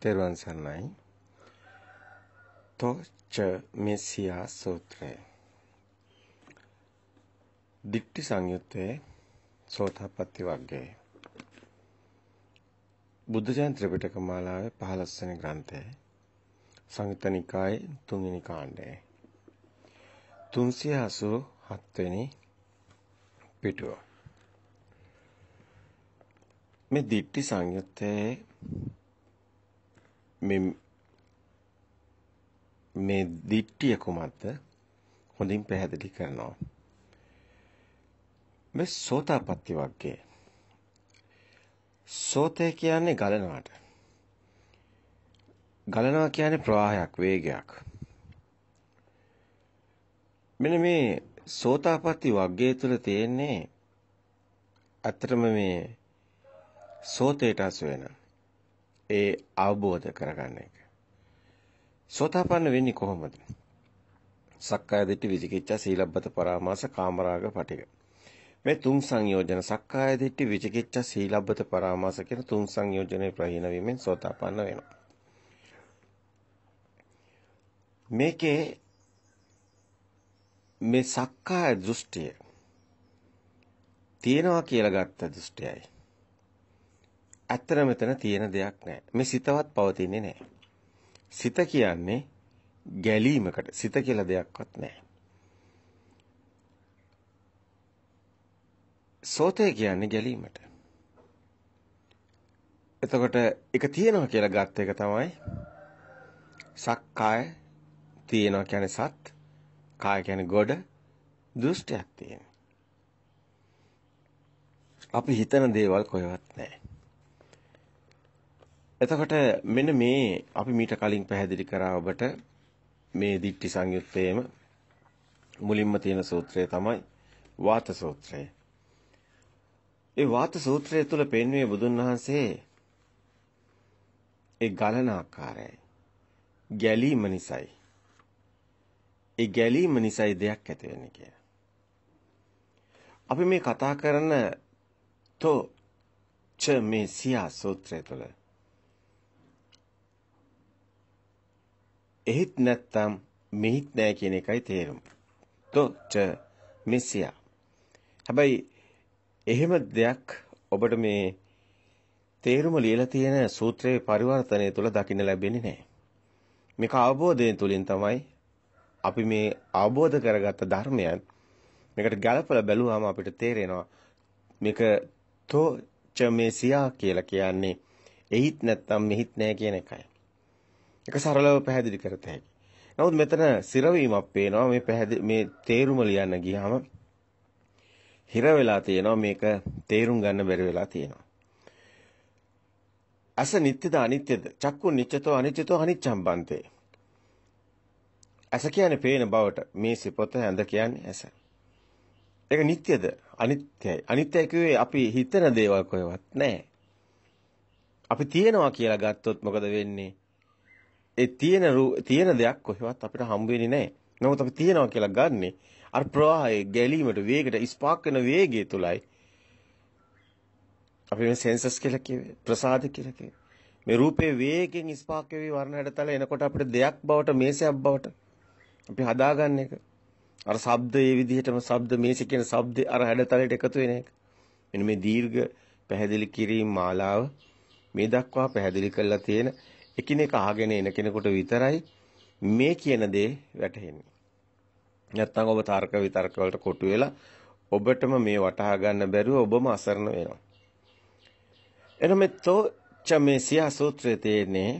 තෙරුවන් සරණයි. තොච්ච මෙසියා සූත්‍රය. දික්ටි සංයුත්තේ සෝතාපට්ටි වර්ගයේ. බුද්ධජන ත්‍රිපිටක මාලාවේ 15 වෙනි ග්‍රන්ථය. සංයුත්ත නිකායේ 3 වෙනි කාණ්ඩය. 387 වෙනි පිටුව. මේ දික්ටි සංයුත්තේ මේ මේ දිට්ඨිය කුමක්ද හොඳින් පැහැදිලි කරනවා. මේ සෝතාපට්ටි වර්ගයේ සෝතේ කියන්නේ ගලනවාට. ගලනවා කියන්නේ ප්‍රවාහයක් වේගයක්. මෙන්න මේ සෝතාපට්ටි වර්ගයේ තුල තියෙන්නේ ඇත්තටම මේ සෝතේට අසු වෙන ඒ අවබෝධ කරගන්න එක. සෝතාපන්න වෙන්නේ කොහොමද? සක්කාය දිට්ඨි විචිකිච්ඡා සීලබ්බත පරාමාස කාමරාග පටික. මේ තුන් සංයෝජන සක්කාය දිට්ඨි විචිකිච්ඡා සීලබ්බත පරාමාස කියන තුන් සංයෝජනේ ප්‍රහීන වීමෙන් සෝතාපන්න වෙනවා. මේකේ මේ සක්කාය දෘෂ්ටිය තියෙනවා කියලා ගත්ත දෘෂ්ටියයි ඇත්තට මෙතන තියෙන දෙයක් නැහැ. මේ සිතවත් පවතින්නේ නැහැ. සිත කියන්නේ ගැලීමකට සිත කියලා දෙයක්වත් නැහැ. සෝතය කියන්නේ ගැලීමට. එතකොට ඒක තියෙනවා කියලා ගත් එක තමයි සක්කාය තියෙනවා කියන්නේ සත් කාය කියන්නේ ගොඩ දෘෂ්ටයක් තියෙනවා. අපි හිතන දේවල් කොහෙවත් නැහැ. එතකොට මෙන්න මේ අපි මීට කලින් පැහැදිලි කරා ඔබට මේ දිට්ටි සංයුත්තේම මුලින්ම තියෙන සූත්‍රය තමයි වාත සූත්‍රය. ඒ වාත සූත්‍රය තුල පෙන්වන්නේ බුදුන් වහන්සේ ඒ ගලන ආකාරයයි. ගැලීම නිසායි. ඒ ගැලීම නිසායි දෙයක් ඇති වෙන්නේ කියලා. අපි මේ කතා කරන තෝ ච මේ සියා සූත්‍රය තුළ එහෙත් නැත්තම් මෙහිත් නැහැ කියන එකයි තේරුම. තොච මෙසියා. හැබැයි එහෙම දෙයක් ඔබට මේ තේරුම ලියලා තියෙන සූත්‍රයේ පරිවර්තනය තුළ දකින්න ලැබෙන්නේ නැහැ. මේක අවබෝධයෙන් තුලින් තමයි අපි මේ අවබෝධ කරගත්ත ධර්මයන් මේකට ගලපලා බැලුවාම අපිට තේරෙනවා මේක තෝ චමේසියා කියලා කියන්නේ එහිත් නැත්තම් මෙහිත් නැහැ කියන එකයි. ඒක සරලව පැහැදිලි කරත හැකියි. නමුත් මෙතන සිරවීමක් පේනවා මේ මේ තේරුම ලියන්න ගියාම හිර වෙලා තියෙනවා මේක තේරුම් ගන්න බැරි වෙලා තියෙනවා. අස නිත්‍යද අනිත්‍යද චක්කු නිත්‍යතෝ අනිත්‍යතෝ අනිච්ඡම් බන්තේ. අස කියන්නේ පේන බවට මේ සිපොත ඇඳ කියන්නේ අස. ඒක නිත්‍යද අනිත්‍යයි. අනිත්‍ය කියුවේ අපි හිතන දේවල් කොහෙවත් නැහැ. අපි තියනවා කියලා ගත්තොත් මොකද වෙන්නේ? ඒ තියෙන තියෙන දෙයක් කොහෙවත් අපිට හම් වෙන්නේ නැහැ. නමුත් අපි තියනවා කියලා ගන්නෙ අර ප්‍රවාහයේ ගැලීමට වේගයට ස්පාක් වෙන වේගය තුලයි අපි මේ සෙන්සස් කියලා කියවේ ප්‍රසාද කියලා කියවේ මේ රූපේ වේගෙන් ස්පාක් වෙවි වර්ණ හැඩතල එනකොට අපිට දෙයක් බවට මේසයක් බවට අපි හදාගන්න එක අර ශබ්දයේ විදිහටම ශබ්ද මේස කියන ශබ්ද අර හැඩතලයට එකතු වෙන එක මෙන්න මේ දීර්ඝ පැහැදිලි කිරීම මාලාව මේ දක්වා පැහැදිලි කරලා තියෙන එකිනෙක අහගෙන එන කෙනෙකුට විතරයි මේ කියන දේ වැටහෙන්නේ. නැත්තම් ඔබ තර්ක විතර්ක වලට කොටු වෙලා ඔබටම මේ වටහා ගන්න බැරුව ඔබම අසරණ වෙනවා. එනමෙතෝ චමේසියා සූත්‍රයේ තියෙන්නේ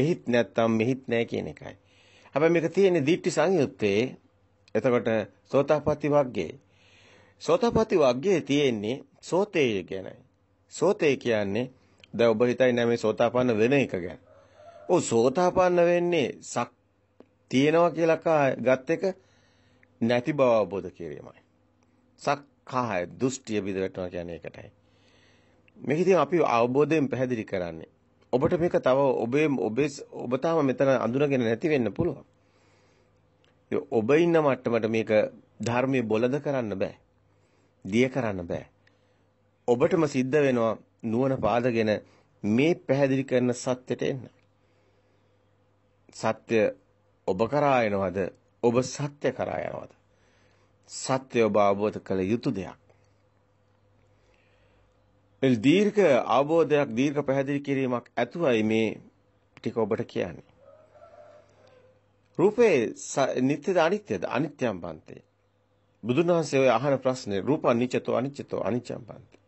එහිත් නැත්තම් මෙහිත් නැහැ කියන එකයි. හැබැයි මේක තියෙන්නේ දිට්ටි සංයුත්තේ. එතකොට සෝතාපට්ටි වර්ගයේ. සෝතාපට්ටි වර්ගයේ තියෙන්නේ සෝතේය ගැනයි. සෝතේ කියන්නේ දැන් ඔබ හිතයි නෑ මේ සෝතාපන්න වෙන එක ගැන. ඔව් සෝතාපන්න වෙන්නේ සක් තියෙනවා කියලා ගත් එක නැති බව අවබෝධ කිරීමයි. සක්කාය දෘෂ්ටිය බිඳවටනවා කියන්නේ ඒකටයි. මේක ඉතින් අපි අවබෝධයෙන් පැහැදිලි කරන්නේ. ඔබට මේක තව ඔබේ ඔබේ ඔබ තාම මෙතන අඳුනගෙන නැති වෙන්න පුළුවන්. ඔබ ඉන්න මට්ටමට මේක ධර්මයේ බොළඳ කරන්න බෑ. දිය කරන්න බෑ. ඔබටම සිද්ධ වෙනවා නුවණ පාදගෙන මේ පැහැදිලි කරන සත්‍යයට එන්න. සත්‍ය ඔබ කරා යනවද? ඔබ සත්‍ය කරා යනවද? සත්‍ය ඔබ අවබෝධ කළ යුතු දෙයක්. එල් දීර්ඝ අවබෝධයක් දීර්ඝ පැහැදිලි කිරීමක් ඇතුවයි මේ ටික ඔබට කියන්නේ. රූපේ නිත්‍යද අනිත්‍යද? අනිත්‍යම් බන්තේ. බුදුන් වහන්සේ ඔය අහන ප්‍රශ්නේ රූප අනිච්චතෝ අනිච්චතෝ අනිච්චම් බන්තේ.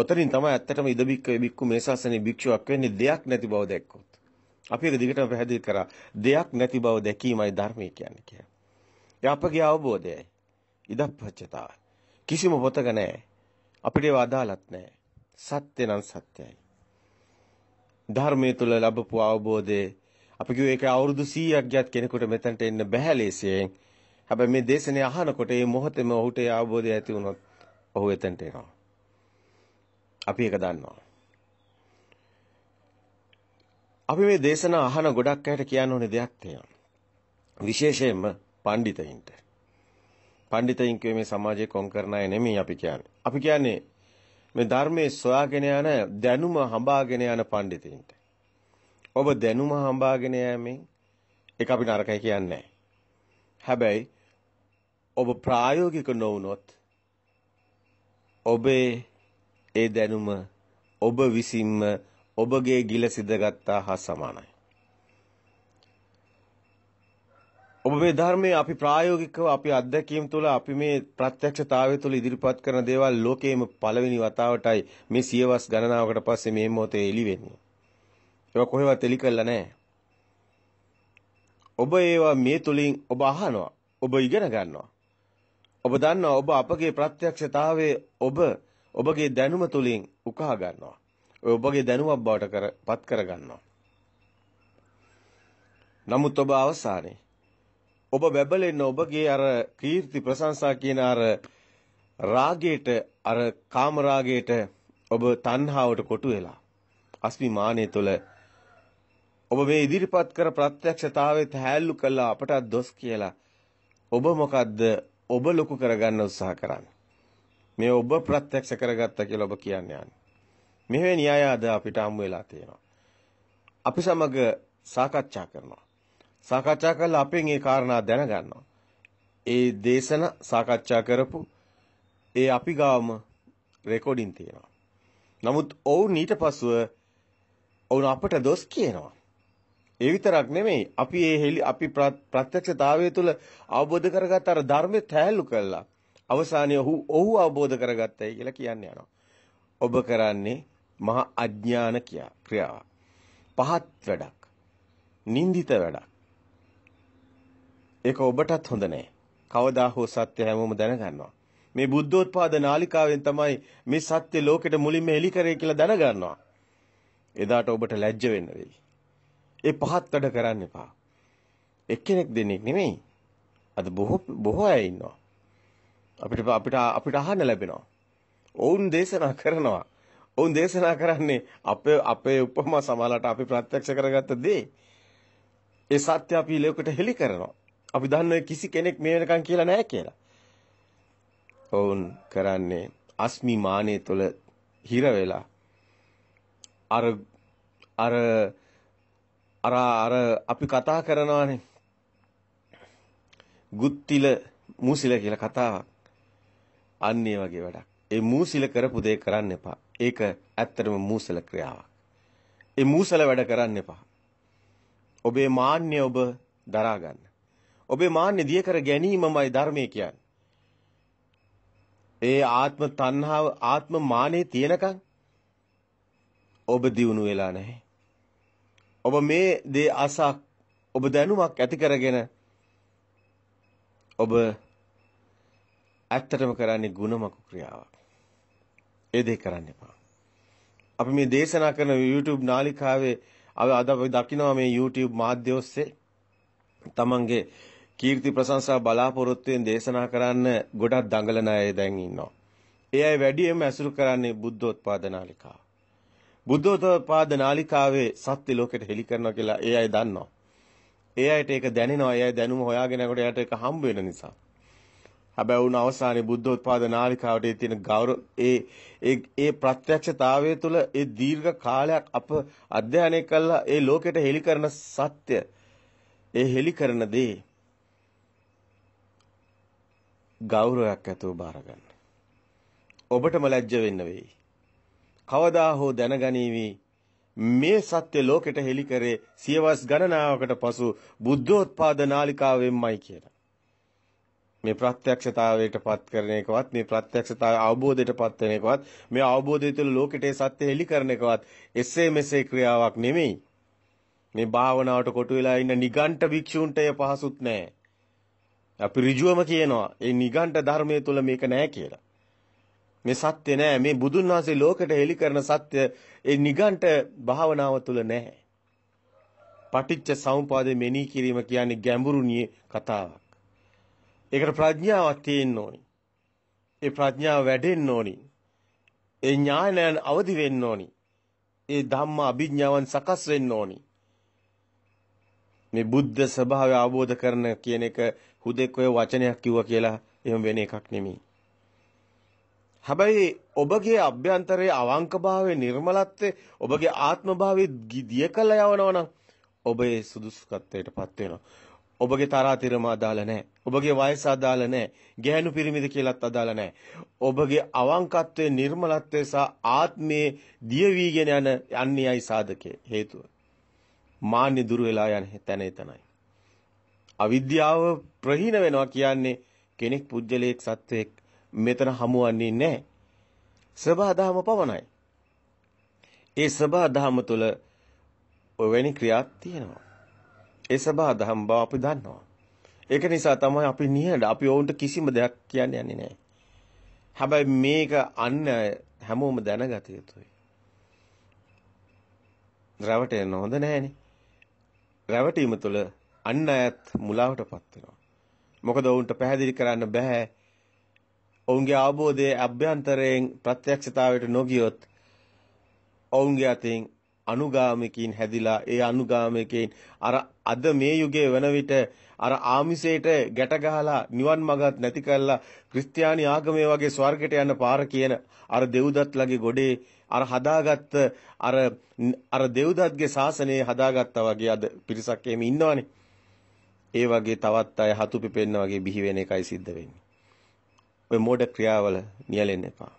ඔතනින් තමයි ඇත්තටම ඉදබික්ක බික්කු මේ ශාසනයේ භික්ෂුවක් වෙන්නේ දෙයක් නැති බව දැක්කොත්. අපි ඒක දිගටම පැහැදිලි කරා. දෙයක් නැති බව දැකීමයි ධර්මය කියන්නේ කියන්නේ. ඒ අපගේ අවබෝධයයි. ඉදප්පච්චතාව. කිසිම පොතක නැහැ. අපිට ඒව අදාළත් නැහැ. සත්‍ය නම් සත්‍යයි. ධර්මයේ තුල ලැබපු අවබෝධයේ අපි කිව්වේ ඒක අවුරුදු 100ක් ගියත් කෙනෙකුට මෙතනට එන්න බැහැ ලෙසයෙන්. හැබැයි මේ දේශනේ අහනකොට මේ මොහොතේම ඔහුට ඒ අවබෝධය ඇති වුණොත් ඔහු එතනට එනවා. අපි ඒක දන්නවා. අපි මේ දේශන අහන ගොඩක් අයට කියන්න ඕනේ දෙයක් තියෙනවා. විශේෂයෙන්ම පඬිතයින්ට. පඬිතයින් කියේ මේ සමාජයේ කොන් කරන අය නෙමෙයි අපි කියන්නේ. අපි කියන්නේ මේ ධර්මයේ සොයාගෙන යන දැනුම හඹාගෙන යන පඬිතින්ට. ඔබ දැනුම හඹාගෙන යෑමෙන් ඒක අපි නරකයි කියන්නේ හැබැයි ඔබ ප්‍රායෝගික නොවුනොත් ඔබේ ඒ දැනුම ඔබ විසින්ම ඔබගේ ගිල සිදගත්තා හා සමානයි. ඔබ මේ ධර්මයේ අපි ප්‍රායෝගිකව අපි අත්දැකීම් තුළ අපි මේ ප්‍රත්‍යක්ෂතාවය තුළ ඉදිරිපත් කරන දේවල් ලෝකයේම පළවෙනි වතාවටයි මේ සියවස් ගණනාවකට පස්සේ මේ මොහොතේ එළි වෙන්නේ. ඒක කොහෙවත් එළි කළා නැහැ. ඔබ ඒවා මේ තුලින් ඔබ අහනවා. ඔබ ඉගෙන ගන්නවා. ඔබ දන්නවා ඔබ අපගේ ප්‍රත්‍යක්ෂතාවයේ ඔබ ඔබගේ දැනුම තුලින් උකහා ගන්නවා. ඔය ඔබගේ දැනුමක් බවට කරපත් කර ගන්නවා. නමුත් ඔබ අවසානයේ ඔබ බැබලෙන්න ඔබගේ අර කීර්ති ප්‍රශංසා කියන අර රාගයට අර කාම රාගයට ඔබ තණ්හාවට කොටු වෙලා අස්මිමානය තුළ ඔබ මේ ඉදිරිපත් කර ප්‍රත්‍යක්ෂතාවයේ තැහැල්ලු කළා අපට දොස් කියලා ඔබ මොකද්ද ඔබ ලොකු කරගන්න උත්සාහ කරන්නේ මේ ඔබ ප්‍රත්‍යක්ෂ කරගත්තා කියලා ඔබ කියන්නේ යන්නේ. මෙවැනි අය අද අපිට හම් වෙලා තියෙනවා. අපි සමග සාකච්ඡා කරනවා. සාකච්ඡා කළා අපෙන් ඒ කාරණා දැනගන්නවා. ඒ දේශන සාකච්ඡා කරපු ඒ අපි ගාවම රෙකෝඩින් තියෙනවා. නමුත් ඔවුන් ඊට පස්ව ඔවුන් අපට දොස් කියනවා. ඒ විතරක් නෙමෙයි අපි ඒ හෙලි අපි ප්‍රත්‍යක්ෂතාවය තුළ අවබෝධ කරගත් අර ධර්මයේ තැහැල්ලු කළා. අවසානයේ ඔහු ඔහු අවබෝධ කරගත්තයි කියලා කියන්නේ යනවා. ඔබ කරන්නේ මහා අඥාන ක්‍රියාවක්. පහත් වැඩක්. නින්දිත වැඩක්. ඒක ඔබටත් හොඳ නෑ. කවදා හෝ සත්‍ය හැමෝම දැනගන්නවා. මේ බුද්ධෝත්පාද නාලිකාවෙන් තමයි මේ සත්‍ය ලෝකෙට මුලින්ම එලි කරේ කියලා දැනගන්නවා. එදාට ඔබට ලැජ්ජ වෙන්න වෙයි. ඒ පහත් වැඩ කරන්න එපා. එක්කෙනෙක් දෙන්නෙක් නෙමෙයි. අද බොහෝ බොහෝ අය ඉන්නවා. අපිට අපිට අපිට අහන්න ලැබෙනවා. ඔවුන් දේශනා කරනවා. ඔවුන් දේශනා කරන්නේ අපේ අපේ උපමා සමාලට අපි ප්‍රත්‍යක්ෂ කරගත්ත දේ. ඒ සත්‍ය අපි ලෝකෙට හෙළි කරනවා. අපි දන්නේ කිසි කෙනෙක් මේ වෙනකන් කියලා නැහැ කියලා. ඔවුන් කරන්නේ අස්මි මානේ තුළ හිර වෙලා අර අර අර අර අපි කතා කරනවානේ ගුත්තිල මුසිල කියලා කතාවක් අන්න ඒ වගේ වැඩක්. ඒ මූසල කරපු දේ කරන්න එපා. ඒක ඇත්තටම මූසල ක්‍රියාවක්. ඒ මූසල වැඩ කරන්න එපා. ඔබේ මාන්නය ඔබ දරා ගන්න. ඔබේ මාන්නය දිය කර ගැනීමමයි ධර්මය කියන්නේ. ඒ ආත්ම තණ්හාව ආත්ම මානේ තියෙනකන් ඔබ දියුණු වෙලා නැහැ. ඔබ මේ දේ අසක් ඔබ දැනුමක් ඇති කරගෙන ඔබ ඇත්තටම කරන්නේ ಗುಣමකු ක්‍රියාවක්. ඒ දෙක කරන්න එපා. අපි මේ දේශනා කරන YouTube නාලිකාවේ අද අපි දකිනවා මේ YouTube මාධ්‍ය ඔස්සේ තමන්ගේ කීර්ති ප්‍රශංසා බලාපොරොත්තුෙන් දේශනා කරන්න ගොඩක් දඟලන අය දැන් ඉන්නවා. ඒ අය වැඩියෙන්ම ඇසුරු කරන්නේ බුද්ධෝත්පාද නාලිකාව. බුද්ධෝත්පාද නාලිකාවේ සත්‍ය ලෝකෙට හෙළි කරනවා කියලා ඒ අය දන්නවා. ඒ අයට ඒක දැනෙනවා. ඒ අය දැනුම හොයාගෙන යනකොට එයාට ඒක හම්බ වෙන නිසා. හැබැයි වුණ අවසානයේ බුද්ධෝත්පාද නාලිකාවට තියෙන ගෞරව ඒ ඒ ඒ ප්‍රත්‍යක්ෂතාවය තුළ ඒ දීර්ඝ කාලයක් අප අධ්‍යයනය කළා ඒ ලෝකෙට හෙළි කරන සත්‍ය ඒ හෙළි කරන දේ ගෞරවයක් ඇතුව බාර ගන්න. ඔබටම ලැජ්ජ වෙන්න වෙයි. කවදා හෝ දැනගනීවි මේ සත්‍ය ලෝකෙට හෙළි කරේ සියවස් ගණනාවකට පසු බුද්ධෝත්පාද නාලිකාවෙන්මයි කියලා. මේ ප්‍රත්‍යක්ෂතාවයට පත් කරන එකවත් මේ ප්‍රත්‍යක්ෂතාව අවබෝධයට පත් වෙන එකවත් මේ අවබෝධය තුළ ලෝකෙට සත්‍ය හෙළි කරන එකවත් එසේ මෙසේ ක්‍රියාවක් නෙමෙයි මේ භාවනාවට කොටු වෙලා ඉන්න නිගණ්ඨ භික්ෂුන්ට ඒ පහසුත් නැහැ අපි ඍජුවම කියනවා මේ නිගණ්ඨ ධර්මයේ තුල මේක නැහැ කියලා මේ සත්‍ය නැහැ මේ බුදුන් වහන්සේ ලෝකෙට හෙළි කරන සත්‍ය ඒ නිගණ්ඨ භාවනාව තුල නැහැ පටිච්ච සමුපාදේ මෙනෙහි කිරීම කියන්නේ ගැඹුරුණියේ කතාවක් ඒකට ප්‍රඥාවක් තියෙන්න ඕනි. ඒ ප්‍රඥාව වැඩෙන්න ඕනි. ඒ ඥානයන් අවදි වෙන්න ඕනි. ඒ ධම්ම අභිඥාවන් සකස් වෙන්න ඕනි. මේ බුද්ධ ස්වභාවය අවබෝධ කරන කියන එක හුදෙක් ඔය වචනයක් කිව්වා කියලා එහෙම වෙන එකක් නෙමෙයි. හැබැයි ඔබගේ අභ්‍යන්තරයේ අවංකභාවයේ නිර්මලත්වයේ ඔබගේ ආත්මභාවයේ දිය කළ යවනවා නම් ඔබේ සුදුසුකත්වයටපත් වෙනවා. ඔබගේ තරාතිරම අදාළ නැහැ. ඔබගේ වයස අදාළ නැහැ. ගැහණු පිරිමිද කියලාත් අදාළ නැහැ. ඔබගේ අවංකත්වයේ නිර්මලත්වය සහ ආත්මයේ දිය වීගෙන යන යන්නේයි සාධකේ හේතුව. මාන්නේ දුර වෙලා යන තැන එතනයි. අවිද්‍යාව ප්‍රහීන වෙනවා කියන්නේ කෙනෙක් පුජ්‍යලයක් සත්වයක් මෙතන හමුවන්නේ නැහැ. සබහාදහම පවණයි. ඒ සබහාදහම තුළ ඔවැනි ක්‍රියාවක් තියෙනවා. ඒ සබහා දහම් බව අපි දන්නවා. ඒක නිසා තමයි අපි නිහඬ අපි ඕන්ට කිසිම දෙයක් කියන්න යන්නේ නැහැ. හැබැයි මේක අන්න හැමෝම දැනගත යුතුයි. රැවටෙන්න හොඳ නැහැනේ. රැවටීම තුළ අන්න අයත් මුලාවටපත් වෙනවා. මොකද ඔවුන්ට පැහැදිලි කරන්න බෑ. ඔවුන්ගේ අවබෝධයේ අභ්‍යන්තරයෙන් ප්‍රත්‍යක්ෂතාවයට නොගියොත් ඔවුන්ගේ අතින් අනුගාමිකයින් හැදිලා ඒ අනුගාමිකයින් අර අද මේ යුගයේ වන විට අර ආමිසයට ගැට ගහලා නිවන් මඟත් නැති කරලා ක්‍රිස්තියානි ආගමේ වගේ ස්වර්ගයට යන පාර කියන අර දෙව්දත්ලගේ ගොඩේ අර හදාගත්ත අර අර දෙව්දත්ගේ ශාසනය හදාගත්තා වගේ අද පිරිසක් එහෙම ඉන්නවනේ. ඒ වගේ තවත් අය හතු පිපෙන්න වගේ බිහි වෙන එකයි සිද්ධ වෙන්නේ. ඔය මෝඩ ක්‍රියාවල නියැලෙන්න එපා.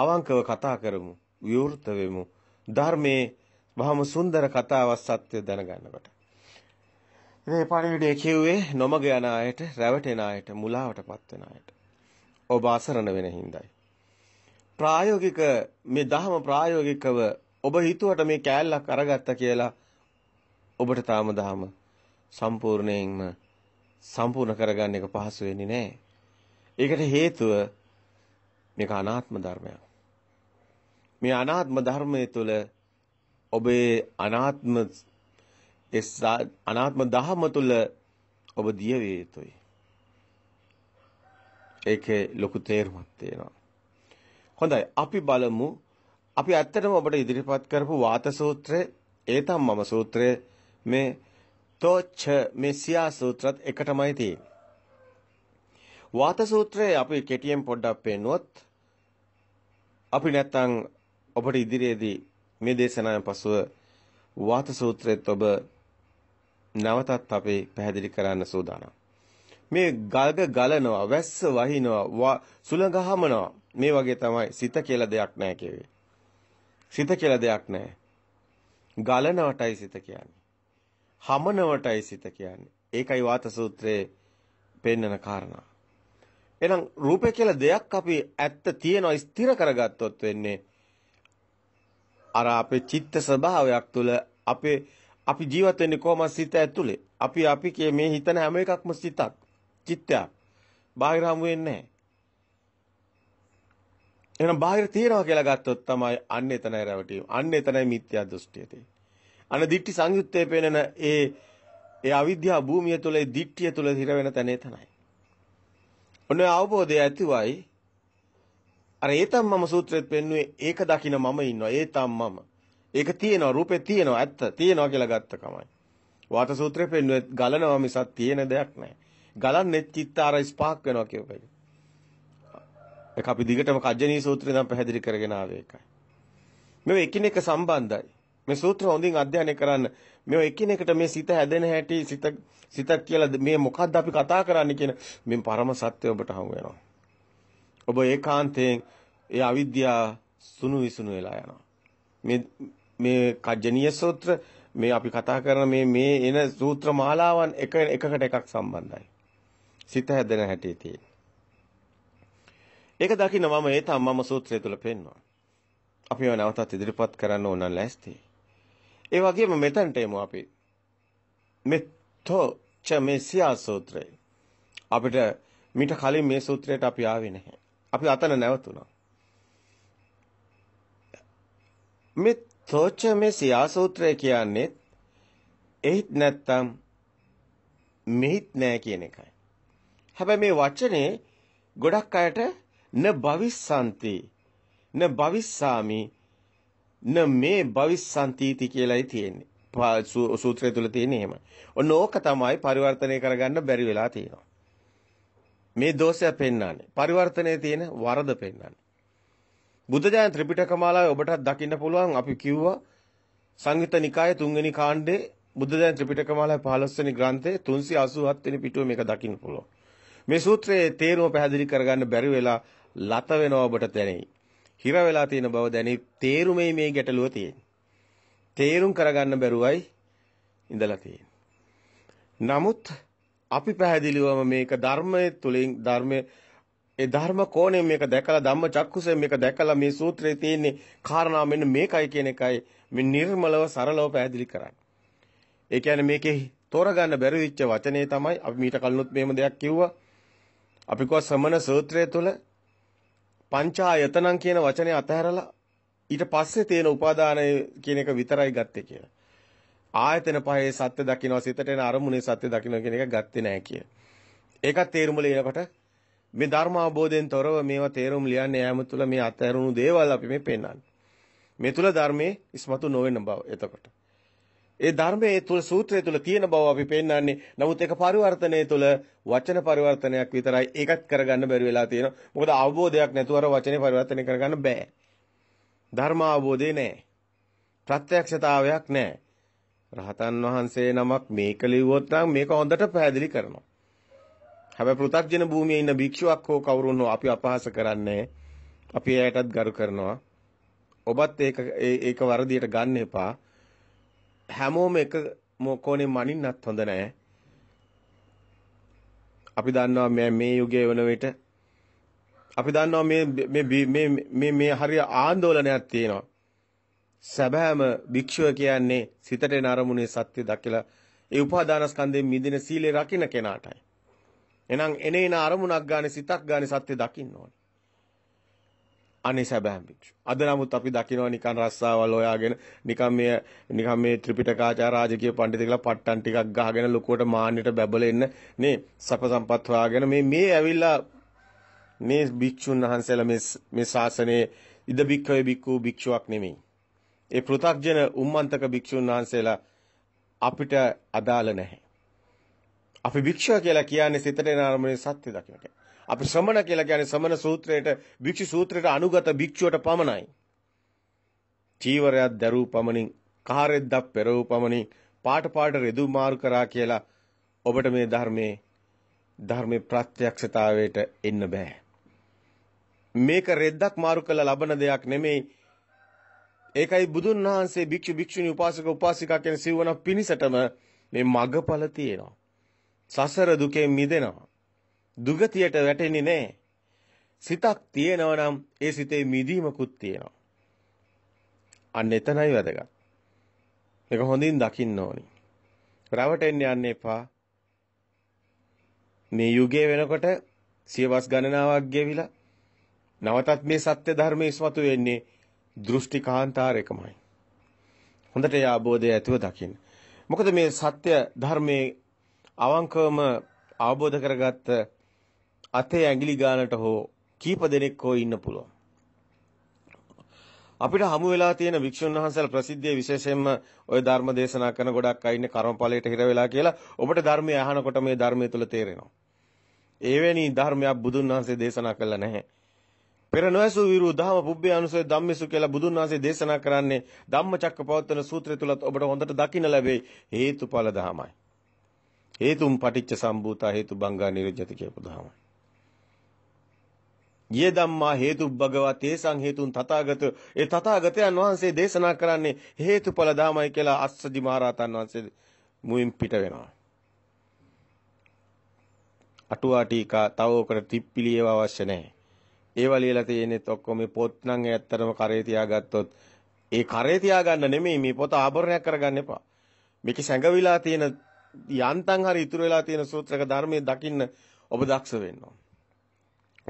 අවංකව කතා කරමු, විවෘත වෙමු. ධර්මයේ බොහොම සුන්දර කතාවක් සත්‍ය දැනගන්නකොට. මේ පණිවිඩය කිව්වේ නොමග යන අයට, රැවටෙන අයට, මුලාවටපත් වෙන අයට. ඔබ අසරණ වෙන හිඳයි. ප්‍රායෝගික මේ ධහම ප්‍රායෝගිකව ඔබ හිතුවට මේ කෑල්ලක් අරගත්ත කියලා ඔබට තාම ධහම සම්පූර්ණයෙන්ම සම්පූර්ණ කරගන්න එක පහසු වෙන්නේ නැහැ. ඒකට හේතුව මේක අනාත්ම ධර්මයක්. මේ අනාත්ම ධර්මයේ තුල ඔබේ අනාත්ම අනාත්ම ධහම තුල ඔබ දිය වේ යුතුයි. ඒකේ ලොකු තේරුමක් තියෙනවා. හොඳයි අපි බලමු අපි ඇත්තටම ඔබට ඉදිරිපත් කරපු වාත සූත්‍රය ඒතම් මම සූත්‍රය මේ තෝච්ච මේ සියා සූත්‍රත් එකටමයි තියෙන්නේ. වාත සූත්‍රය අපි කෙටියෙන් පොඩ්ඩක් පෙන්නුවොත් අපි නැත්තම් ඔබට ඉදිරියේදී මේ දේශනාවෙන් පසුව වාත සූත්‍රයත් ඔබ නැවතත් අපේ පැහැදිලි කරන්න සූදානම්. මේ ගල්ග ගලනවා, වැස්ස වහිනවා, සුළඟ හමනවා. මේ වගේ තමයි සිත කියලා දෙයක් නැහැ කියවේ. සිත කියලා දෙයක් නැහැ. ගලනවටයි සිත කියන්නේ. හමනවටයි සිත කියන්නේ. ඒකයි වාත සූත්‍රයේ පෙන්වන කාරණා. එහෙනම් රූපය කියලා දෙයක් අපි ඇත්ත තියනවා ස්ථිර කරගත්තොත් වෙන්නේ අර අපේ චිත්ත ස්වභාවයක් තුළ අපේ අපි ජීවත් වෙන්නේ කොහොමද සිත ඇතුලේ? අපි අපි කිය මේ හිතන හැම එකක්ම සිතක්, චිත්තයක්. බාහිර හමු වෙන්නේ නැහැ. එහෙනම් බාහිර තියනවා කියලා ගත්තොත් තමයි අන්න එතනයි රැවටීම. අන්න එතනයි මිත්‍යා දෘෂ්ටිය තියෙන්නේ. අන්න දිට්ටි සංයුත්තේ පෙනෙන ඒ ඒ අවිද්‍යා භූමිය තුළ ඒ දිට්ඨිය තුළ හිර වෙන තැන එතනයි. ඔන්න අවබෝධය ඇතිවයි අර ඒතම් මම සූත්‍රෙත් පෙන්නුවේ ඒක දකින මම ඉන්නවා ඒතම් මම. ඒක තියෙනවා රූපේ තියෙනවා ඇත්ත තියෙනවා කියලා ගත්ත කමයි. වාත සූත්‍රේ පෙන්නුවේ ගලනවා මිසක් තියෙන දෙයක් නැහැ. ගලන්නේ චිත්ත අර ස්පාක් වෙනවා කියප එක. ඒක අපි දිගටම කජ්ජනී සූත්‍රේ නම් පැහැදිලි කරගෙන ආවේ ඒකයි. මේව එකිනෙක සම්බන්ධයි. මේ සූත්‍ර හොඳින් අධ්‍යයනය කරන්න මේව එකිනෙකට මේ සිත හැදෙන හැටි සිත සිතක් කියලා මේ මොකද්ද අපි කතා කරන්නේ කියන මේ පරම සත්‍ය ඔබට හමු වෙනවා. ඔබ ඒකාන්තයෙන් ඒ අවිද්‍යාව සුණු විසුණු වෙලා යනවා. මේ මේ කජ්ජනීය සූත්‍ර මේ අපි කතා කරන මේ මේ එන සූත්‍ර මාලාවන් එක එකකට එකක් සම්බන්ධයි. සිත හැදෙන හැටි තියෙන. ඒක දකින්න මම ඒ තම මම සූත්‍රය තුල පෙන්වනවා. අපි ඒවා නැවතත් ඉදිරිපත් කරන්න ඕන නම් ලෑස්ති. ඒ වගේම මෙතනට එමු අපි. මෙත්තෝ චමෙසියා සූත්‍රය. අපිට මිට කලින් මේ සූත්‍රයට අපි ආවේ නැහැ. අපි අතන නැවතුණා. මේ තෝච මේ සියාසූත්‍රය කියන්නේ එහිත් නැත්තම් මෙහිත් නැහැ කියන එකයි. හැබැයි මේ වචනේ ගොඩක් අයට න භවිස්සන්ති න භවිස්සාමි න මේ භවිස්සන්තිති කියලායි තියෙන්නේ. සූත්‍රය තුල තියෙන්නේ එහෙම. ඔන්න ඕක තමයි පරිවර්තනය කරගන්න බැරි වෙලා තියෙනවා. මේ දෝෂය පෙන්වන්නේ. පරිවර්තනයේ තියෙන වරද පෙන්වන්නේ. බුද්ධ ජයන් ත්‍රිපිටක මාලාවේ ඔබටත් දකින්න පුළුවන් අපි කිව්වා සංයුත්ත නිකායේ තුන්වෙනි කාණ්ඩේ බුද්ධ ජයන් ත්‍රිපිටක මාලාවේ 15 වෙනි ග්‍රන්ථයේ 387 වෙනි පිටුවේ මේක දකින්න පුළුවන්. මේ සූත්‍රයේ තේරුම පැහැදිලි කරගන්න බැරි වෙලා ලත වෙනව ඔබට දැනෙයි. හිර වෙලා තියෙන බව දැනෙයි. තේරුමේ මේ ගැටලුව තියෙන්නේ. තේරුම් කරගන්න බැරුවයි ඉඳලා තියෙන්නේ. නමුත් අපි පැහැදිලිවම මේක ධර්මයේ තුලින් ධර්මයේ ඒ ධර්ම කෝණය මේක දැකලා ධම්ම චක්කුසේ මේක දැකලා මේ සූත්‍රයේ තියෙන්නේ කාරණා මෙන්න මේකයි කියන එකයි මේ නිර්මලව සරලව පැහැදිලි කරන්නේ. ඒ කියන්නේ මේකේ තෝරගන්න බැරි වෙච්ච වචනේ තමයි අපි මීට කලිනුත් මේම දෙයක් කිව්වා. අපි කිව්වා සමන සූත්‍රය තුල පංචායතනං කියන වචනේ අතහැරලා ඊට පස්සේ තියෙන උපාදානය කියන එක විතරයි ගත්තේ කියලා. ආයතන පහේ සත්‍ය දකින්නවා සිතට එන අරමුණේ සත්‍ය දකින්න කියන එක ගත්තේ නැහැ කිය. ඒකත් තේරුම ලියනකොට මේ ධර්ම අවබෝධයෙන් තොරව මේවා තේරුම් ලියන්නේ යාම තුළ මේ අතරුණු දේවල් අපි මේ පෙන්වන්නේ. මේ තුල ධර්මයේ ඉස්මතු නොවන බව එතකොට. ඒ ධර්මයේ තුල සූත්‍රය තුල තියෙන බව අපි පෙන්වන්නේ. නමුත් ඒක පරිවර්තනයේ තුල වචන පරිවර්තනයක් විතරයි ඒකත් කරගන්න බැරි වෙලා තියෙනවා. මොකද අවබෝධයක් නැතුව අර වචනේ පරිවර්තනය කරගන්න බෑ. ධර්ම අවබෝධේ නැහැ. ප්‍රත්‍යක්ෂතාවයක් නැහැ. රහතන් වහන්සේ නමක් මේක ලිව්වොත් නම් මේක හොඳට පැහැදිලි කරනවා. හැබැයි පෘථග්ජන භූමියේ ඉන්න භික්ෂුවක් හෝ කවුරුන් හෝ අපි අපහාස කරන්නේ අපි ඇයටත් ගරු කරනවා. ඔබත් ඒක ඒක වරදියට ගන්න එපා. හැමෝම එක මොකෝනේ මනින්නත් හොඳ නැහැ. අපි දන්නවා මේ මේ යුගයේ වන විට අපි දන්නවා මේ මේ මේ මේ හරිය ආందోලනයක් තියෙනවා. සැබෑම භික්ෂුව කියන්නේ සිතට එන අරමුණේ සත්‍ය දකලා ඒ උපාදානස්කන්ධයෙන් මිදෙන සීලය රකින්න කෙනාටයි. එහෙනම් එනේන අරමුණක් ගානේ සිතක් ගානේ සත්‍ය දකින්න ඕනේ. අනේ සැබෑම භික්ෂුව. අද නමුත් අපි දකිනවා නිකන් රස්සාවල් හොයාගෙන නිකන් මේ නිකන් මේ ත්‍රිපිටකාචාර රාජකීය පඬිතුකලා පට්ටන් ටිකක් ගහගෙන ලොකුවට මාන්නයට බැබලෙන්න මේ සප සම්පත් හොයාගෙන මේ මේ ඇවිල්ලා මේ භික්ෂුන් වහන්සේලා මේ මේ ශාසනයේ ඉද භික්ඛවේ භික්ඛු භික්ෂුවක් නෙමෙයි. ඒ පෘථග්ජන උම්මන්තක භික්ෂුන් වහන්සේලා අපිට අදාළ නැහැ. අපි භික්ෂුව කියලා කියන්නේ සිතට එන අරමුණේ සත්‍ය දකින්නට. අපි ශ්‍රමණ කියලා කියන්නේ සමන සූත්‍රයට භික්ෂු සූත්‍රයට අනුගත භික්ෂුවට පමණයි. චීවරයක් දරූ පමණින් කාරෙද්දක් පෙරූ පමණින් පාට පාට රෙදු මාරු කරා කියලා ඔබට මේ ධර්මයේ ධර්මයේ ප්‍රත්‍යක්ෂතාවයට එන්න බෑ. මේක රෙද්දක් මාරු කළ ලබන දෙයක් නෙමෙයි ඒකයි බුදුන් වහන්සේ භික්ෂු භික්ෂුණී උපාසක උපාසිකා කියන සිවණ පිණිසටම මේ මගඵල තියෙනවා. සසර දුකෙන් මිදෙනවා. දුගතියට වැටෙන්නේ නැහැ. සිතක් තියෙනවා නම් ඒ සිතේ මිදීමකුත් තියෙනවා. අන්න එතනයි වැදගත්. මේක හොඳින් දකින්න ඕනි. රවටෙන්න යන්න එපා. මේ යුගයේ වෙනකොට සියවස් ගණනාවක් ගෙවිලා නවතත් මේ සත්‍ය ධර්මයේ ඉස්මතු වෙන්නේ දෘෂ්ටි කාන්තාර එකමයි. හොඳට ඒ ආબોධය ඇතිව දකින්න. මොකද මේ සත්‍ය ධර්මයේ අවංකවම ආબોධ කරගත්ත අතේ ඇඟිලි ගන්නට හෝ කීප දෙනෙක් හෝ ඉන්න පුළුවන්. අපිට හමු වෙලා තියෙන වික්ෂුන් වහන්සේලා ප්‍රසිද්ධියේ විශේෂයෙන්ම ওই ධර්ම දේශනා කරන ගොඩක් අය ඉන්නේ කර්මඵලයට හිර වෙලා කියලා ඔබට ධර්මය අහනකොට මේ ධර්මය තුල තේරෙනවා. එවැනි ධර්මයක් බුදුන් වහන්සේ දේශනා කළා නැහැ. පෙර නොඇසු විරු දහම පුබ්බේ අනුසය ධම්මිසු කියලා බුදුන් වහන්සේ දේශනා කරන්නේ ධම්මචක්කපවත්තන සූත්‍රය තුලත් ඔබට හොඳට දකින්න ලැබේ හේතුඵල ධහමයි. හේතුම් පටිච්ච සම්භූතා හේතු බංගා නිරුද්ධති කියපු දහමයි. යේ ධම්මා හේතු භගවා තේසං හේතුන් තථාගත ඒ තථාගතයන් වහන්සේ දේශනා කරන්නේ හේතුඵල ධාමයි කියලා අස්සජි මහරහතන් වහන්සේ මුවින් පිට වෙනවා. අටුවා ටීකා තව ඔකට තිප්පිලියව අවශ්‍ය නැහැ. ඒවා ලියලා තියෙනෙත් ඔක්කොම මේ පොත් නම් ඇත්තටම කරේ තියාගත්තොත් ඒ කරේ තියාගන්න නෙමෙයි මේ පොත ආභරණයක් කරගන්න එපා. මේකේ සැඟවිලා තියෙන යන්තම් හරි ඉතුරු වෙලා තියෙන සූත්‍රක ධර්මයේ දකින්න ඔබ දක්ෂ වෙන්න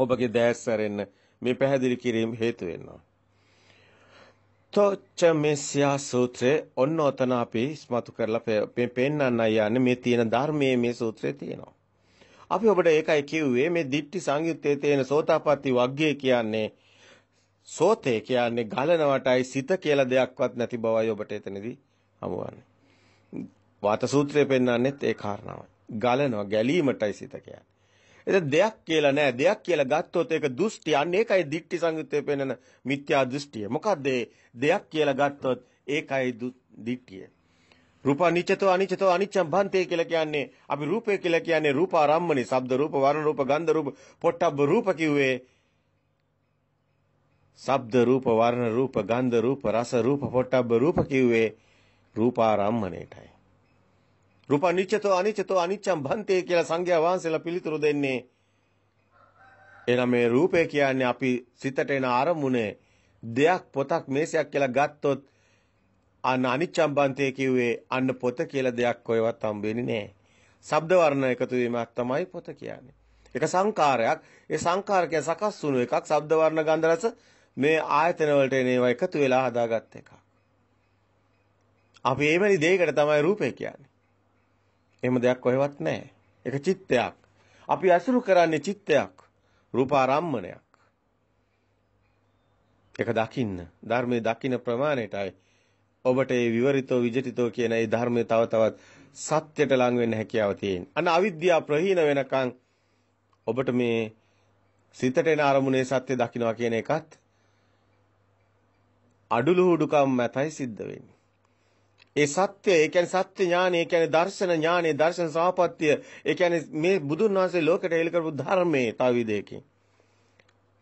ඔබගේ දැස් සැරෙන්න මේ පැහැදිලි කිරීම හේතු වෙනවා. තොච්ච මෙසියා සූත්‍රේ ඔන්න ඔතන අපි ඉස්මතු කරලා මේ පෙන්වන්න යන්නේ මේ තියෙන ධර්මයේ මේ සූත්‍රය තියෙනවා. අපි ඔබට ඒකයි කිව්වේ මේ දිට්ටි සංයුත්තේ තේන සෝතාපට්ටි වග්ගය කියන්නේ සෝතේ කියන්නේ ගලනවටයි සිත කියලා දෙයක්වත් නැති බවයි ඔබට එතනදී හමුවන්නේ. වාත සූත්‍රය පෙන්වන්නේත් ඒ කාරණාවයි. ගලනවා ගැලීමටයි සිත කියන්නේ. එතන දෙයක් කියලා නෑ දෙයක් කියලා ගත්තොත් ඒක දෘෂ්ටි අන්න ඒකයි දික්ටි සංයුත්තේ පෙන්වන මිත්‍යා දෘෂ්ටිය. මොකද දෙයක් කියලා ගත්තොත් ඒකයි දික්ටිය. රූප අනිච්චතෝ අනිච්චතෝ අනිච්ඡම් භන්තේ කියලා කියන්නේ අපි රූපය කියලා කියන්නේ රූපාරම්මනේ ශබ්ද රූප වර්ණ රූප ගන්ධ රූප පොට්ටබ්බ රූප කිව්වේ ශබ්ද රූප වර්ණ රූප ගන්ධ රූප රස රූප පොට්ටබ්බ රූප කිව්වේ රූපාරම්මණයටයි රූප අනිච්චතෝ අනිච්චතෝ අනිච්ඡම් භන්තේ කියලා සංඝයා වහන්සේලා පිළිතුරු දෙන්නේ එහෙනම් මේ රූපය කියන්නේ අපි සිතට එන අරමුණේ දෙයක් පොතක් මේසයක් කියලා ගත්තොත් අන්න අනිච්ඡම්බන්තය කිව්වේ අන්න පොත කියලා දෙයක් ඔයවත් හම්බ වෙන්නේ නැහැ. ශබ්ද වර්ණ එකතු වීමක් තමයි පොත කියන්නේ. ඒක සංකාරයක්. ඒ සංකාරකය සකස් වුණු එකක්. ශබ්ද වර්ණ ගන්ධ රස මේ ආයතන වලට එන ඒවා එකතු වෙලා හදාගත් එකක්. අපි එවැනි දෙයකට තමයි රූපය කියන්නේ. එහෙම දෙයක් කොහෙවත් නැහැ. ඒක චිත්තයක්. අපි අසුරු කරන්නේ චිත්තයක්. රූපාරම්මණයක්. ඒක දකින්න. ධර්මයේ දකින්න ප්‍රමාණයටයි ඔබට ඒ විවරිතෝ විජිතෝ කියන ඒ ධර්මයේ තව තවත් සත්‍යයට ලං වෙන්න හැකියාව තියෙන. අන්න අවිද්‍යාව ප්‍රහීන වෙනකන් ඔබට මේ සිතට එන අරමුණේ සත්‍ය දකින්නවා කියන එකත් අඩුලුහුඩුකම් මතයි සිද්ධ වෙන්නේ. ඒ සත්‍ය, ඒ කියන්නේ සත්‍ය ඥානය, ඒ කියන්නේ දර්ශන ඥානය, දර්ශන සාපත්‍ය, ඒ කියන්නේ මේ බුදුන් වහන්සේ ලෝකයට එළ කරපු ධර්මයේ තව විදයකින්.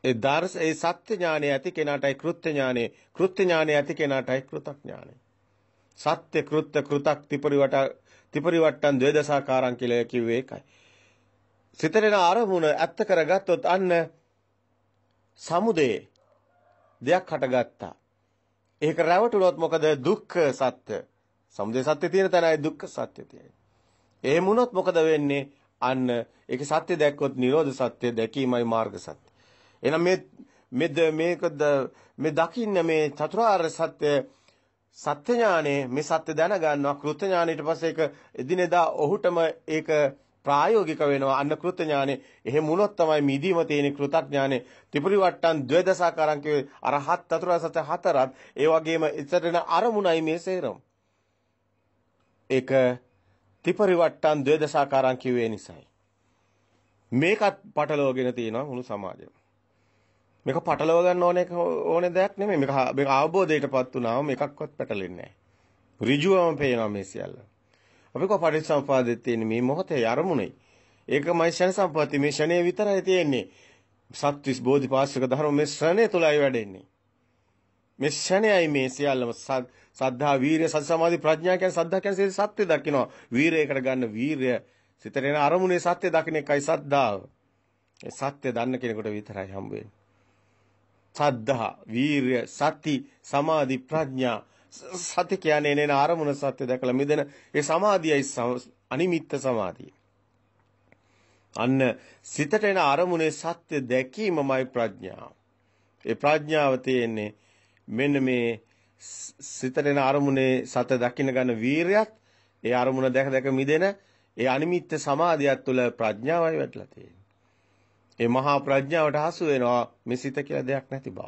ඒ ධර්ස ඒ සත්‍ය ඥානය ඇති කෙනාටයි කෘත්‍ය ඥානය කෘත්‍ය ඥානය ඇති කෙනාටයි කෘතඥානය සත්‍ය කෘත්‍ය කෘතක් තිපරිවට තිපරිවට්ටන් ද්වේදසාකාරම් කියලා කිව්වේ ඒකයි සිතේන අරමුණ ඇත්ත කරගත්තොත් අන්න සමුදේ දෙයක් හටගත්තා ඒක රැවටුනොත් මොකද දුක්ඛ සත්‍ය සමුදේ සත්‍ය තියෙන තැනයි දුක්ඛ සත්‍ය තියෙන්නේ එහෙම වුණොත් මොකද වෙන්නේ අන්න ඒක සත්‍ය දැක්කොත් නිරෝධ සත්‍ය දැකීමයි මාර්ග සත්‍ය එහෙනම් මේ මෙද මේකද මේ දකින්න මේ චතුරාර්ය සත්‍ය සත්‍ය ඥානේ මේ සත්‍ය දැනගන්නවා කෘත්‍ය ඥානෙ ඊට පස්සේ ඒක එදිනෙදා ඔහුටම ඒක ප්‍රායෝගික වෙනවා අන්න කෘත්‍ය ඥානේ එහෙම වුණොත් තමයි මිදීම තියෙන කෘතඥානේ ත්‍රිපරිවට්ටන් ද්වේදසාකාරං කියේ අරහත් චතුරාර්ය සත්‍ය හතරත් ඒ වගේම ඉතරන අරමුණයි මේ සේරම ඒක ත්‍රිපරිවට්ටන් ද්වේදසාකාරං කිව්වේ නිසායි මේකත් පටලවගෙන තියෙනවා මුළු සමාජයම මේක පටලව ගන්න ඕනේ ඕනේ දෙයක් නෙමෙයි. මේක මේක අවබෝධයටපත් වුණාම එකක්වත් පැටලෙන්නේ නැහැ. ඍජුවම පේනවා මේ සියල්ල. අපි කො පරිසම්පාදයේ තියෙන මේ මොහොතේ අරමුණේ. ඒකමයි ෂණ සම්පatti මේ ෂණේ විතරයි තියෙන්නේ. සත්‍විස් බෝධිපාශක ධර්ම මේ ශ්‍රණය තුලයි වැඩෙන්නේ. මේ ශ්‍රණයයි මේ සියල්ලම සද්ධා වීරිය සති සමාධි ප්‍රඥා කියන සද්ධා කියන්නේ සත්‍ය දකින්නවා. වීරයකට ගන්න වීරය සිතට එන අරමුණේ සත්‍ය දකින්න එකයි සද්ධාව. ඒ සත්‍ය දන්න කෙනෙකුට විතරයි හම්බ වෙන්නේ. සද්ධා වීරය සති සමාධි ප්‍රඥා සති කියන්නේ එනේන ආරමුණ සත්‍ය දැකලා මිදෙන ඒ සමාධියයි අනිමිත්ත සමාධිය. අන්න සිතට එන ආරමුණේ සත්‍ය දැකීමමයි ප්‍රඥාව. ඒ ප්‍රඥාව තියෙන්නේ මෙන්න මේ සිතට එන ආරමුණේ සත්‍ය දකින්න ගන්න වීරයත් ඒ ආරමුණ දැක දැක මිදෙන ඒ අනිමිත්ත සමාධියත් තුළ ප්‍රඥාවයි වැටලා තියෙන්නේ. ඒ මහා ප්‍රඥාවට හසු වෙනවා මේ සිත කියලා දෙයක් නැති බව.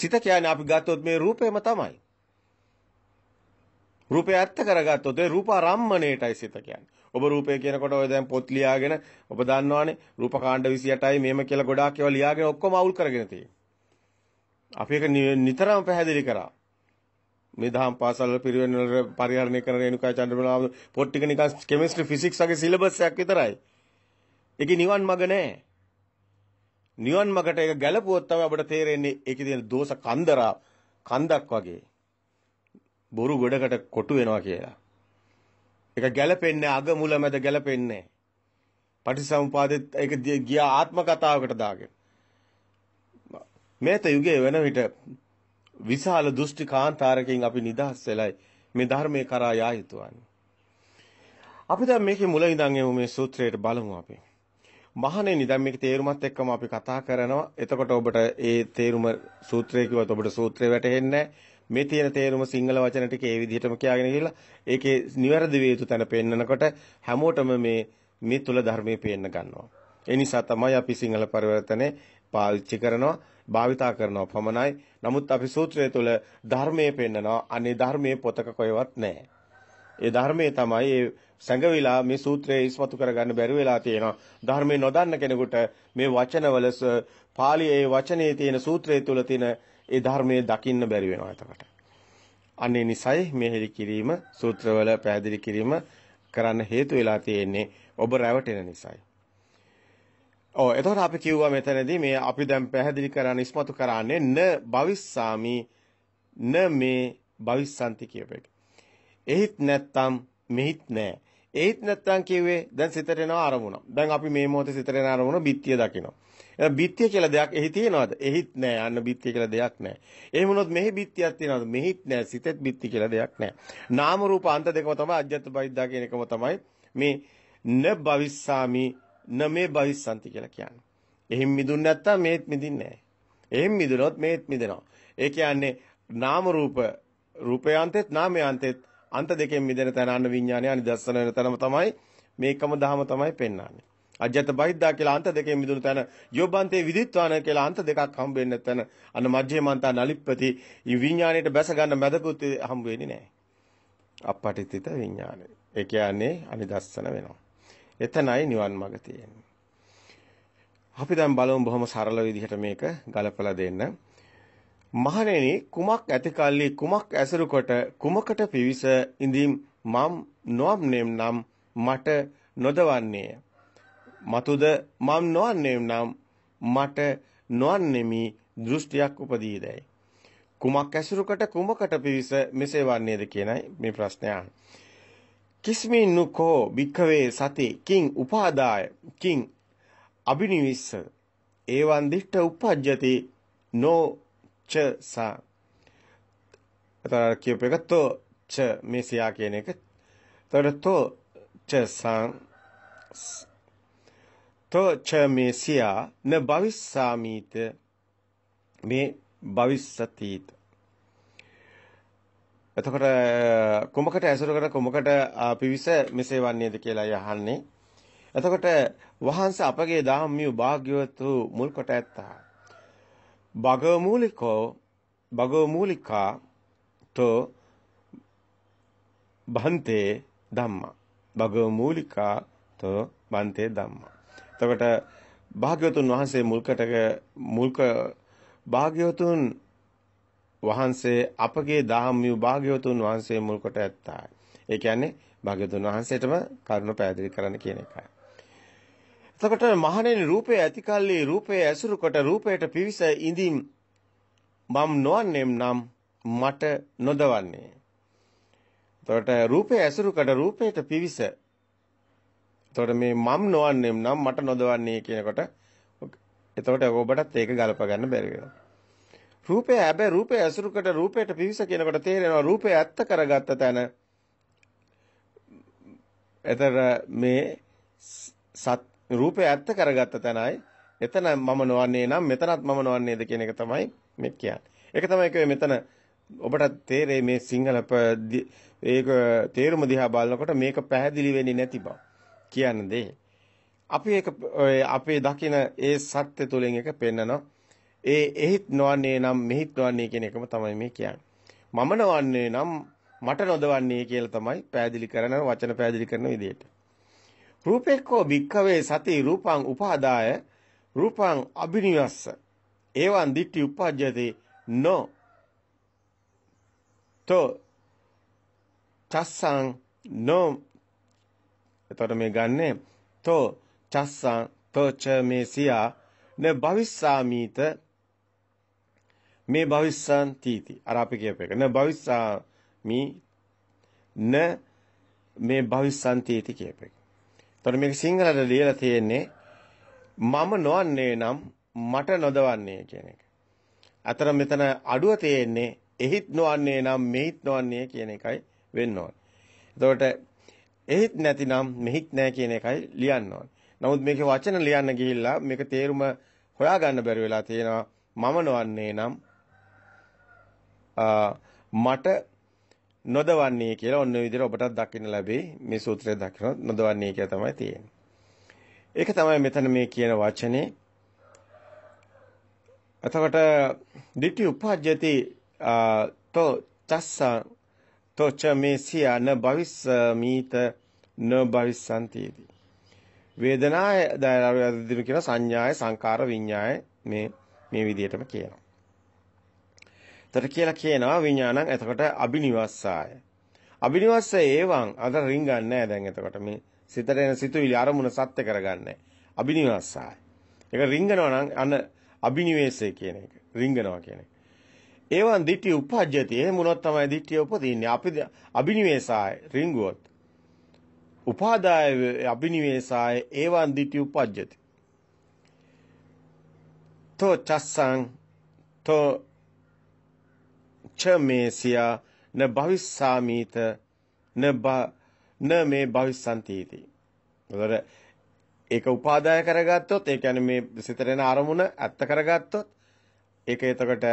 සිත කියන්නේ අපි ගත්තොත් මේ රූපේම තමයි. රූපය ඇත්ත කරගත්තොත් ඒ රූපාරම්මණයටයි සිත කියන්නේ. ඔබ රූපය කියනකොට ඔය දැන් පොත් ලියාගෙන ඔබ දන්නවනේ රූපකාණ්ඩ 28යි මේම කියලා ගොඩාක් ඒවා ලියාගෙන ඔක්කොම අවුල් කරගෙන තියෙනවා. අපි ඒක නිතරම පැහැදිලි කරා. මේ දහම් පාසල් වල පිරිවෙන් වල පරිහරණය කරන රේණුකා චන්ද්‍රමලා පොත් ටික නිකන් කෙමිස්ට්‍රි ෆිසික්ස් වගේ සිලබස් එකක් විතරයි. ඒකේ නිවන් මඟ නැහැ. නිවන් මාර්ගට ඒක ගැලපුවොත් තමයි අපිට තේරෙන්නේ ඒකේ තියෙන දෝෂ කන්දරා කන්දක් වගේ. බොරු ගොඩකට කොටු වෙනවා කියලා. ඒක ගැලපෙන්නේ අග මුල මැද ගැලපෙන්නේ නැහැ. පටිසමුපාදෙත් ඒක ගිය ආත්ම කතාවකට දාගෙන. මේත යුගයේ වෙන විට විශාල දෘෂ්ටි කාන්තාරකින් අපි නිදහස් වෙලයි මේ ධර්මයේ කරා යා යුතුයන්නේ. අපි දැන් මේකේ මුල ඉඳන් මේ සූත්‍රයට බලමු අපි. මහණෙනි දැන් මේකේ තේරුමත් එක්කම අපි කතා කරනවා. එතකොට ඔබට ඒ තේරුම සූත්‍රය කිව්වත් ඔබට සූත්‍රය වැටහෙන්නේ මේ තියෙන තේරුම සිංහල වචන ටික ඒ විදිහටම කියාගෙන ගිහලා ඒකේ නිවැරදි විය යුතු තැන පෙන්නකොට හැමෝටම මේ මේ තුල ධර්මයේ පේන්න ගන්නවා. ඒ නිසා තමයි අපි සිංහල පරිවර්තනේ පාවිච්චි කරනවා, භාවිතා කරනවා පමණයි. නමුත් අපි සූත්‍රය තුල ධර්මයේ පෙන්නනවා. අනේ ධර්මයේ පොතක කොහෙවත් නැහැ. ඒ ධර්මයේ තමයි සැඟවිලා මේ සූත්‍රය ඉස්මතු කරගන්න බැරි වෙලා තියෙනවා. ධර්මයේ නොදන්න කෙනෙකුට මේ වචනවල පාලියේ වචනේ තියෙන සූත්‍රයේ තුල තියෙන ඒ ධර්මයේ දකින්න බැරි වෙනවා එතකොට. අනේ නිසයි මේ හෙලි කිරීම සූත්‍රවල පැහැදිලි කිරීම කරන්න හේතු වෙලා තියෙන්නේ ඔබ රැවටෙන නිසයි. ඔව් එතකොට අපි කිව්වා මෙතනදී මේ අපි දැන් පැහැදිලි කරන්න ඉස්මතු කරන්නේ න භවිස්සාමි න මේ භවිස්සන්ති කියප එක. එහිත් නැත්තම් මෙහිත් නෑ. ඒත් නැත්තම් කිව්වේ දැන් සිතට එන අරමුණ. දැන් අපි මේ මොහොතේ සිතට එන අරමුණ බිත්තිය දකිනවා. එහෙනම් බිත්තිය කියලා දෙයක් එහි තියෙනවද? එහිත් නැහැ. අන්න බිත්තිය කියලා දෙයක් නැහැ. එහෙම වුණොත් මෙහි බිත්තියක් තියෙනවද? මෙහිත් නැහැ. සිතෙත් බිත්ති කියලා දෙයක් නැහැ. නාම රූප අන්ත දෙකම තමයි අජ්ජත් බයිද්දා කියන එකම තමයි මේ න භවිස්සාමි න මේ භවිස්සන්ති කියලා කියන්නේ. එහෙම මිදුන්නේ නැත්තම් මේත් මිදින්නේ නැහැ. එහෙම මිදුනොත් මේත් මිදෙනවා. ඒ කියන්නේ නාම රූප රූපයාන්තෙත් නාමයාන්තෙත් අන්ත දෙකෙන් මිදෙන තැන අන්න විඥානය අනිදස්සන වෙන තැනම තමයි මේකම දහම තමයි පෙන්වන්නේ. අජ්‍යත බහිද්දා කියලා අන්ත දෙකෙන් මිදුණු තැන යොබ්බන්තේ විදිත්වාන කියලා අන්ත දෙකක් හම්බ වෙන්න තැන අන්න මජ්ජේමන්තා නලිප්පති විඥාණයට බැස ගන්න මැදපුත් හම්බ වෙන්නේ නැහැ. අපපටිතිත විඥාණය. ඒ කියන්නේ අනිදස්සන වෙනවා. එතනයි නිවන් මඟ තියෙන්නේ. අපි දැන් බලමු බොහොම සරල විදිහට මේක ගලපලා දෙන්න. මහණෙනි කුමක් ඇති කල්ලි කුමක් ඇසුරු කොට කුමකට පිවිස ඉඳීම් මම් නොම් නම් මට නොදවන්නේය. මතුද මම් නොවන්නේම් නම් මට නොවන්නේමි දෘෂ්ටියක් උපදීදයි. කුමක් ඇසුරු කොට කුමකට පිවිස මෙසේ වන්නේද කියනයි මේ ප්‍රශ්නය අහන්නේ. කිස්මින් නුකෝ භික්ඛවේ සති කිං උපාදාය කිං අබිනිවිස්ස ඒවන් දිෂ්ඨ උපජ්ජති නෝ ච සා. එතන කියපු එක තෝ ච මෙසියා කියන එක. එතකොට තෝ ච සා තෝ ච මෙසියා න භවිස්සාමීත මේ භවිස්සතීත එතකොට කුමකට ඇසුරු කර කුමකට පිවිස මෙසේ වන්නේද කියලා යහන්නේ. එතකොට වහන්ස අපගේ දාම්මිය භාග්‍යවතු මුල් කොට ඇත්තා. භගමූලිකෝ භගමූලිකා තෝ බන්තේ ධම්මා භගමූලිකා තෝ බන්තේ ධම්මා එතකොට භාග්‍යවතුන් වහන්සේ මුල්කට මුල්ක භාග්‍යවතුන් වහන්සේ අපගේ දහම් වූ භාග්‍යවතුන් වහන්සේ මුල්කොට ඇත්තා. ඒ කියන්නේ භාග්‍යවතුන් වහන්සේටම කරුණ පැහැදිලි කරන්න කියන එකයි. එතකොට මහණෙනි රූපය ඇතිකල්ලි රූපය ඇසුරු කොට රූපයට පිවිස ඉඳින් මම් නොවන්නේම් නම් මට නොදවන්නේ. එතකොට රූපය ඇසුරු කොට රූපයට පිවිස. එතකොට මේ මම් නොවන්නේම් නම් මට නොදවන්නේ කියනකොට එතකොට ඔබටත් ඒක ගලප ගන්න බැරි වෙනවා. රූපය හැබැයි රූපය ඇසුරු කොට රූපයට පිවිස කියනකොට තේරෙනවා රූපය ඇත්ත කරගත්ත තැන. එතර මේ සත් රූපය ඇත්ත කරගත්ත තැනයි එතන මම නොවන්නේ නම් මෙතනත් මම නොවන්නේද කියන එක තමයි මේ කියන්නේ. ඒක තමයි කිව්වේ මෙතන ඔබට තේරේ මේ සිංහල ඒක තේරුම දිහා බලනකොට මේක පැහැදිලි වෙන්නේ නැති බව කියන දේ. අපි ඒක අපේ දකින ඒ සත්‍ය තුලින් එක පෙන්නනවා. ඒ එහිත් නොවන්නේ නම් මෙහිත් නොවන්නේ කියන එකම තමයි මේ කියන්නේ. මම නොවන්නේ නම් මට නොදවන්නේ කියලා තමයි පැහැදිලි කරන වචන පැහැදිලි කරන විදිහට. රූපෙක්කෝ භික්කවේ සති රූපං උපාදාය රූපං අබිනිවස්ස. ඒවන් දිට්ටි උපජ්ජති නො. තෝ චස්සං නො එතකොට මේ ගන්නෙ තෝ චස්සං තෝච මේසියා න භවිස්සාමීත මේ භවිස්සාන් තීති අර අපි කියපේක න භවිස්සාමි න මේ භවිස්සාන් තීති කියපේක එතකොට මේක සිංහලට ලියලා තියෙන්නේ මම නොවන්නේ නම් මට නොදවන්නේ කියන එක. අතර මෙතන අඩුව තියෙන්නේ එහිත් නොවන්නේ නම් මෙහිත් නොවන්නේ කියන එකයි වෙන්න ඕන. එතකොට එහිත් නැතිනම් මෙහිත් නැහැ කියන එකයි ලියන්න ඕන. නමුත් මේකේ වචන ලියන්න ගිහිල්ලා මේක තේරුම හොයාගන්න බැරි වෙලා තියෙනවා. මම නොවන්නේ නම් මට නොදවන්නේ කියලා ඔන්න විදිහට ඔබටත් දකින්න ලැබේ මේ සූත්‍රය දකිනොත් නොදවන්නේ කියලා තමයි තියෙන්නේ. ඒක තමයි මෙතන මේ කියන වචනේ. එතකොට ditthi upajjati to tassa to cha mesia na bhavissamita na bhavissanti වේදනාය දයරාව යදිනු කියන සංඥාය සංකාර විඤ්ඤාය මේ මේ විදිහටම කියනවා. තර කියලා කියනවා විඥානං එතකොට අබිනිවස්සාය. අබිනිවස්ස ඒවං අද රින්ගන්නේ නැහැ දැන් එතකොට මේ සිතට එන සිතුවිලි අරමුණ සත්‍ය කරගන්නේ. අබිනිවස්සාය. ඒක රින්ගනවා නම් අන අබිනිවේෂය කියන එක. රින්ගනවා කියන එක. ඒවන් දිට්ඨි උපජ්ජති එහෙම වුණොත් තමයි දිට්ඨිය උපදින්නේ අපි අබිනිවේසාය රිංගුවොත් උපාදාය අබිනිවේසාය ඒවන් දිට්ඨි උපජ්ජති තෝ චස්සං තෝ च මේසියා න භවිස්සාමීත න න මේ භවිස්සන්ති इति. ඒතර ඒක උපාදාය කරගත්තොත් ඒ කියන්නේ මේ සිතරෙන අරමුණ ඇත්ත කරගත්තොත් ඒක එතකොට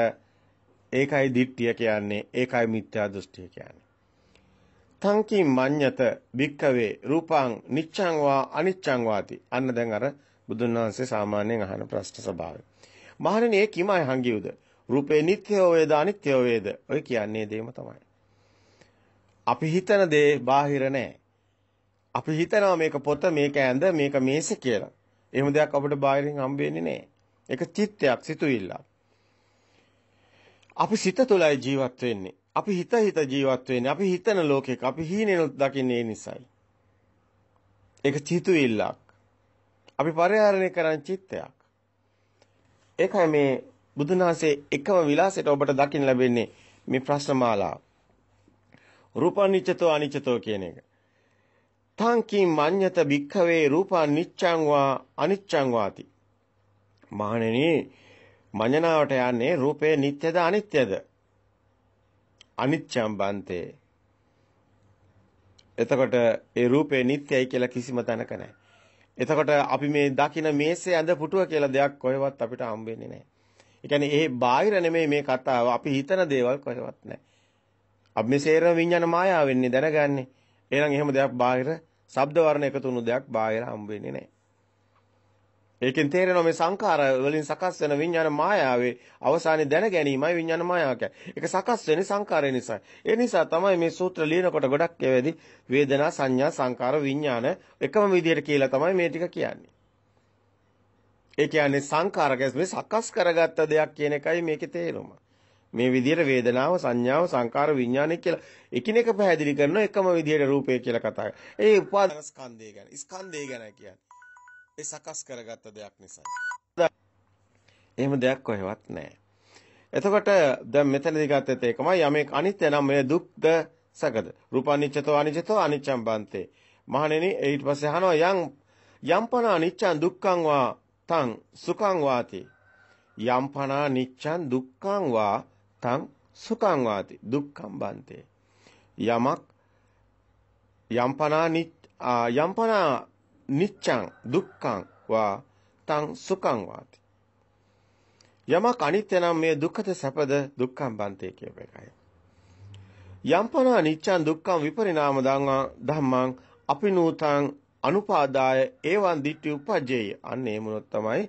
ඒකයි දිට්ඨිය කියන්නේ ඒකයි මිත්‍යා දෘෂ්ටිය කියන්නේ. තංකි මඤ්ඤත භික්ඛවේ රූපං නිච්ඡං වා අනිච්ඡං වාති. අන්න දැන් අර බුදුන් වහන්සේ සාමාන්‍යයෙන් අහන ප්‍රශ්න ස්වභාවය. මහණෙනි ඒ කිමයි හංගියුද? රූපේ නිත්‍යෝ වේද අනිත්‍යෝ වේද ඔය කියන්නේ දෙයම තමයි අපි හිතන දේ බාහිර නෑ අපි හිතනවා මේක පොත මේක ඇඳ මේක මේස කියලා එහෙම දෙයක් අපිට බාහිරින් හම්බ වෙන්නේ නෑ ඒක චිත්තයක් සිතුවිල්ලක් අපි සිත තුළයි ජීවත් වෙන්නේ අපි හිත හිත ජීවත් වෙන්නේ අපි හිතන ලෝකෙක අපි හීනෙනුත් දකින්නේ නිසායි ඒක චිතුවිල්ලක් අපි පරිහරණය කරන චිත්තයක් ඒකයි මේ බුදුන් වහන්සේ එකම විලාසයට ඔබට දකින්න ලැබෙන්නේ මේ ප්‍රශ්න මාලාව. රූපනිච්චතෝ අනිච්චතෝ කියන එක. තංකී මඤ්ඤත භික්ඛවේ රූපනිච්ඡං වා අනිච්ඡං වාති. මහණෙනි මඤ්ඤණාවට යන්නේ රූපේ නිට්ටයද අනිත්‍යද? අනිච්ඡං බන්තේ. එතකොට ඒ රූපේ නිට්ටයයි කියලා කිසිම තැනක නැහැ. එතකොට අපි මේ දකින මේසේ ඇඳ පුටුව කියලා දෙයක් කොහෙවත් අපිට හම්බ වෙන්නේ නැහැ. ඒ කියන්නේ ඒ බාහිර නෙමෙයි මේ කතාව. අපි හිතන දේවල් කොහෙවත් නැහැ. අපි මේ සේරම විඥාන මායාව වෙන්නේ දැනගන්නේ. එහෙනම් එහෙම දෙයක් බාහිර ශබ්ද වර්ණ එකතු වුණු දෙයක් බාහිර හම් වෙන්නේ නැහැ. ඒකෙන් තේරෙනවා මේ සංඛාර වලින් සකස් වෙන විඥාන මායාවේ අවසානයේ දැන ගැනීමයි විඥාන මායාව කියන්නේ. ඒක සකස් වෙන්නේ සංඛාරය නිසා. ඒ නිසා තමයි මේ සූත්‍ර ලියනකොට ගොඩක් ඒවාදී වේදනා සංඥා සංඛාර විඥාන එකම විදිහට කියලා තමයි මේ ටික කියන්නේ. ඒ කියන්නේ සංඛාර මේ සකස් කරගත්ත දෙයක් කියන එකයි මේකේ තේරුම. මේ විදිහට වේදනාව සංඥාව සංකාර විඥානය කියලා එකිනෙක පැහැදිලි කරන එකම විදිහට රූපය කියලා කතා කරනවා. ඒ උපාදාන ස්කන්ධය ගැන ස්කන්ධය ගැන කියන්නේ. ඒ සකස් කරගත්ත දෙයක් නිසා. එහෙම දෙයක් කොහෙවත් නැහැ. එතකොට දැන් මෙතනදී ගත්තත් ඒකමයි යමෙක් අනිත්‍ය නම් මේ දුක්ද සකද. රූපානිච්චතෝ අනිච්චතෝ අනිච්ඡම් බන්තේ. මහණෙනි ඊට පස්සේ අහනවා යම් යම්පන අනිච්ඡන් දුක්ඛං වා තං සුඛං වාති යම් පනා නිච්ඡං දුක්ඛං වා තං සුඛං වාති දුක්ඛං බන්තේ යමක් යම් පනා යම් පනා නිච්ඡං දුක්ඛං වා තං සුඛං වාති යමක් අනිත්‍ය නම් මේ දුක්ඛද සැපද දුක්ඛං බන්තේ කියප එකයි යම් පනා නිච්ඡං දුක්ඛං විපරිණාම ධම්මං අපිනූතං අනුපාදාය ඒවන් දිට්ඨි උපජ්ජේය. අන්න ඒ මොනොත් තමයි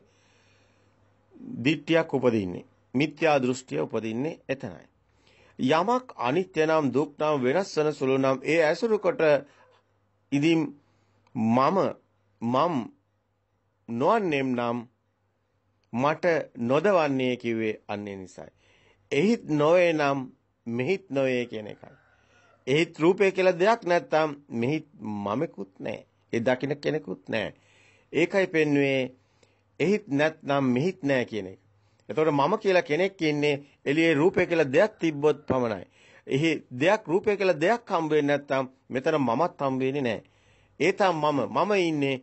දිට්ඨියක් උපදින්නේ. මිත්‍යා දෘෂ්ටිය උපදින්නේ එතනයි. යමක් අනිත්‍ය නම් දුක් නම් වෙනස් වෙන සුළු නම් ඒ ඇසුරු කොට ඉදින් මම මම් නොවන්නේම් නම් මට නොදවන්නේ කිව්වේ අන්නේ නිසායි. එහිත් නොවේ නම් මෙහිත් නොවේ කියන එකයි. එහිත් රූපය කියලා දෙයක් නැත්තම් මෙහිත් මමෙකුත් නැහැ. ඒ දකින්න කෙනෙකුත් නැහැ. ඒකයි පෙන්වුවේ එහිත් නැත්නම් මෙහිත් නැහැ කියන එක. එතකොට මම කියලා කෙනෙක් ඉන්නේ එළියේ රූපය කියලා දෙයක් තිබ්බොත් පමණයි. එහි දෙයක් රූපය කියලා දෙයක් හම්බ වෙන්නේ නැත්නම් මෙතන මමත් හම්බ වෙන්නේ නැහැ. ඒ තම මම මම ඉන්නේ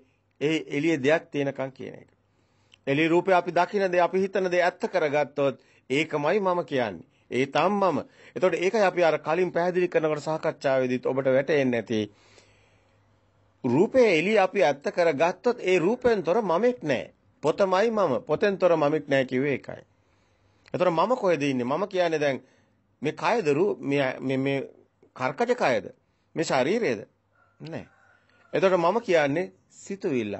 ඒ එළියේ දෙයක් තියෙනකන් කියන එක. එළිය රූපේ අපි දකින දේ අපි හිතන දේ ඇත්ත කරගත්තොත් ඒකමයි මම කියන්නේ. ඒ තම මම. එතකොට ඒකයි අපි අර කලින් පැහැදිලි කරනකොට සාකච්ඡාවේදීත් ඔබට වැටෙන්නේ නැති රූපේ එළිය අපි ඇත්ත කරගත්තොත් ඒ රූපෙන් තොර මමෙක් නැහැ. පොතමයි මම. පොතෙන් තොර මමෙක් නැහැ කිව්වේ ඒකයි. එතකොට මම කොහෙද ඉන්නේ? මම කියන්නේ දැන් මේ කයද මේ මේ කර්කජ කයද? මේ ශරීරයද? නැහැ. එතකොට මම කියන්නේ සිතුවිල්ල.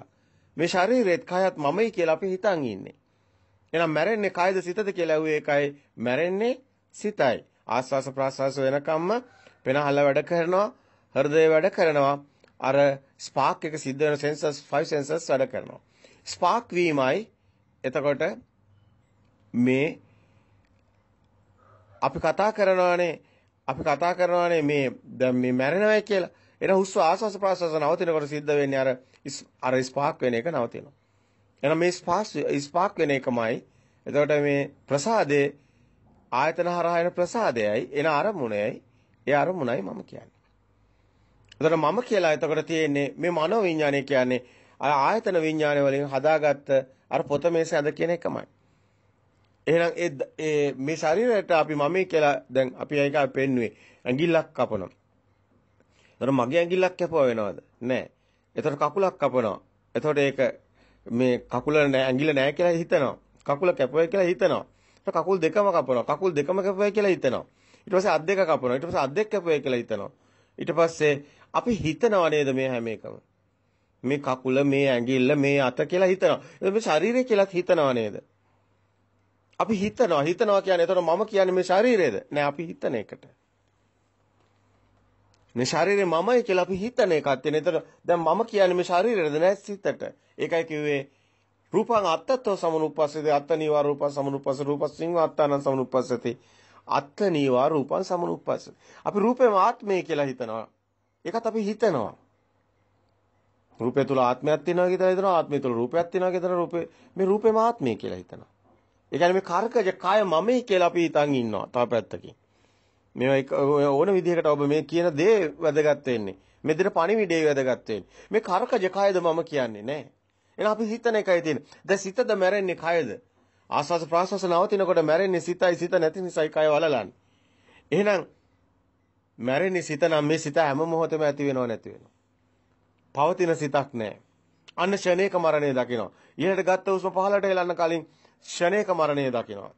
මේ ශරීරෙත් කයත් මමයි කියලා අපි හිතන් ඉන්නේ. එහෙනම් මැරෙන්නේ කයද සිතද කියලා ඇහුවේ ඒකයි මැරෙන්නේ සිතයි. ආස්වාස ප්‍රාස්වාස වෙනකම්ම පෙනහල වැඩ කරනවා, හෘදය වැඩ කරනවා. අර ස්පාක් එක සිද්ධ වෙන sensors 5 sensors වැඩ කරනවා. ස්පාක් වීමයි එතකොට මේ අපි කතා කරනවානේ අපි කතා කරනවානේ මේ දැන් මේ මැරෙනවා කියලා. එන හුස්ස ආස්වාස ප්‍රාස්වාස නවතිනකොට සිද්ධ වෙන්නේ අර අර ස්පාක් වෙන එක නවතිනවා. එහෙනම් මේ ස්පාස් ස්පාක් වෙන එකමයි එතකොට මේ ප්‍රසාදේ ආයතන හරහා එන ප්‍රසාදයයි එන අරමුණයි ඒ අරමුණයි මම කියන්නේ. එතකොට මම කියලා එතකොට තියෙන්නේ මේ මනෝ විඥානය කියන්නේ ආයතන විඥානය වලින් හදාගත්ත අර පොත මේස ඇඳ කියන එකමයි. එහෙනම් ඒ මේ ශරීරයට අපි මම කියලා දැන් අපි ඒක පෙන්නුවේ ඇඟිල්ලක් කපනවා. එතකොට මගේ ඇඟිල්ලක් කැපුවා වෙනවද? නෑ. එතකොට කකුලක් කපනවා. එතකොට ඒක මේ කකුල නෑ ඇඟිල්ල නෑ කියලා හිතනවා. කකුල කැපුවා කියලා හිතනවා. ඊට කකුල් දෙකම කපනවා. කකුල් දෙකම කැපුවා කියලා හිතනවා. ඊට පස්සේ අත් දෙක කපනවා. ඊට පස්සේ අත් දෙක කැපුවා කියලා හිතනවා. ඊට පස්සේ අපි හිතනවා නේද මේ හැම එකම. මේ කකුල, මේ ඇඟිල්ල, මේ අත කියලා හිතනවා. මේ ශරීරය කියලාත් හිතනවා නේද? අපි හිතනවා. හිතනවා කියන්නේ එතකොට මම කියන්නේ මේ ශරීරයද? නෑ අපි හිතන එකට. මේ ශරීරය මමයි කියලා අපි හිතන එකක් තියෙන. එතකොට දැන් මම කියන්නේ මේ ශරීරයද නෑ සිතට. ඒකයි කිව්වේ රූපං අත්තත්ව සමනුපස්සති අත්ත නිවාර රූපං සමනුපස්ස රූපස්සින් අත්තානං සමනුපස්සති අත්ථ නීවා රූපං සමනුප්පස්ස. අපි රූපේම ආත්මය කියලා හිතනවා. ඒකත් අපි හිතනවා. රූපය තුල ආත්මයක් තියෙනවා කියලා හිතනවා. ආත්මය තුල රූපයක් තියෙනවා කියලා රූපේ මේ රූපේම ආත්මය කියලා හිතනවා. ඒ කියන්නේ මේ කාර්කජ කාය මමයි කියලා අපි හිතන් ඉන්නවා තව පැත්තකින්. මේවා ඕන විදිහකට ඔබ මේ කියන දේ වැදගත් වෙන්නේ. මෙදින පණිවිඩේ වැදගත් වෙන්නේ. මේ කාර්කජ කායද මම කියන්නේ නැහැ. එහෙනම් අපි හිතන එකයි තියෙන්නේ. දැන් සිතද මැරෙන්නේ කායද? ආස්වාස ප්‍රාස්වාස නවතිනකොට මැරෙන්නේ සිතයි සිත නැති නිසායි කය වලලන්නේ. එහෙනම් මැරෙන්නේ සිත නම් මේ සිත හැම මොහොතෙම ඇති වෙනව නැති වෙනව. පවතින සිතක් නැහැ. අන්න ෂණේක මරණය දකිනවා. ඉහළට ගත්ත උස්ම පහළට හෙලන්න කලින් ෂණේක මරණය දකිනවා.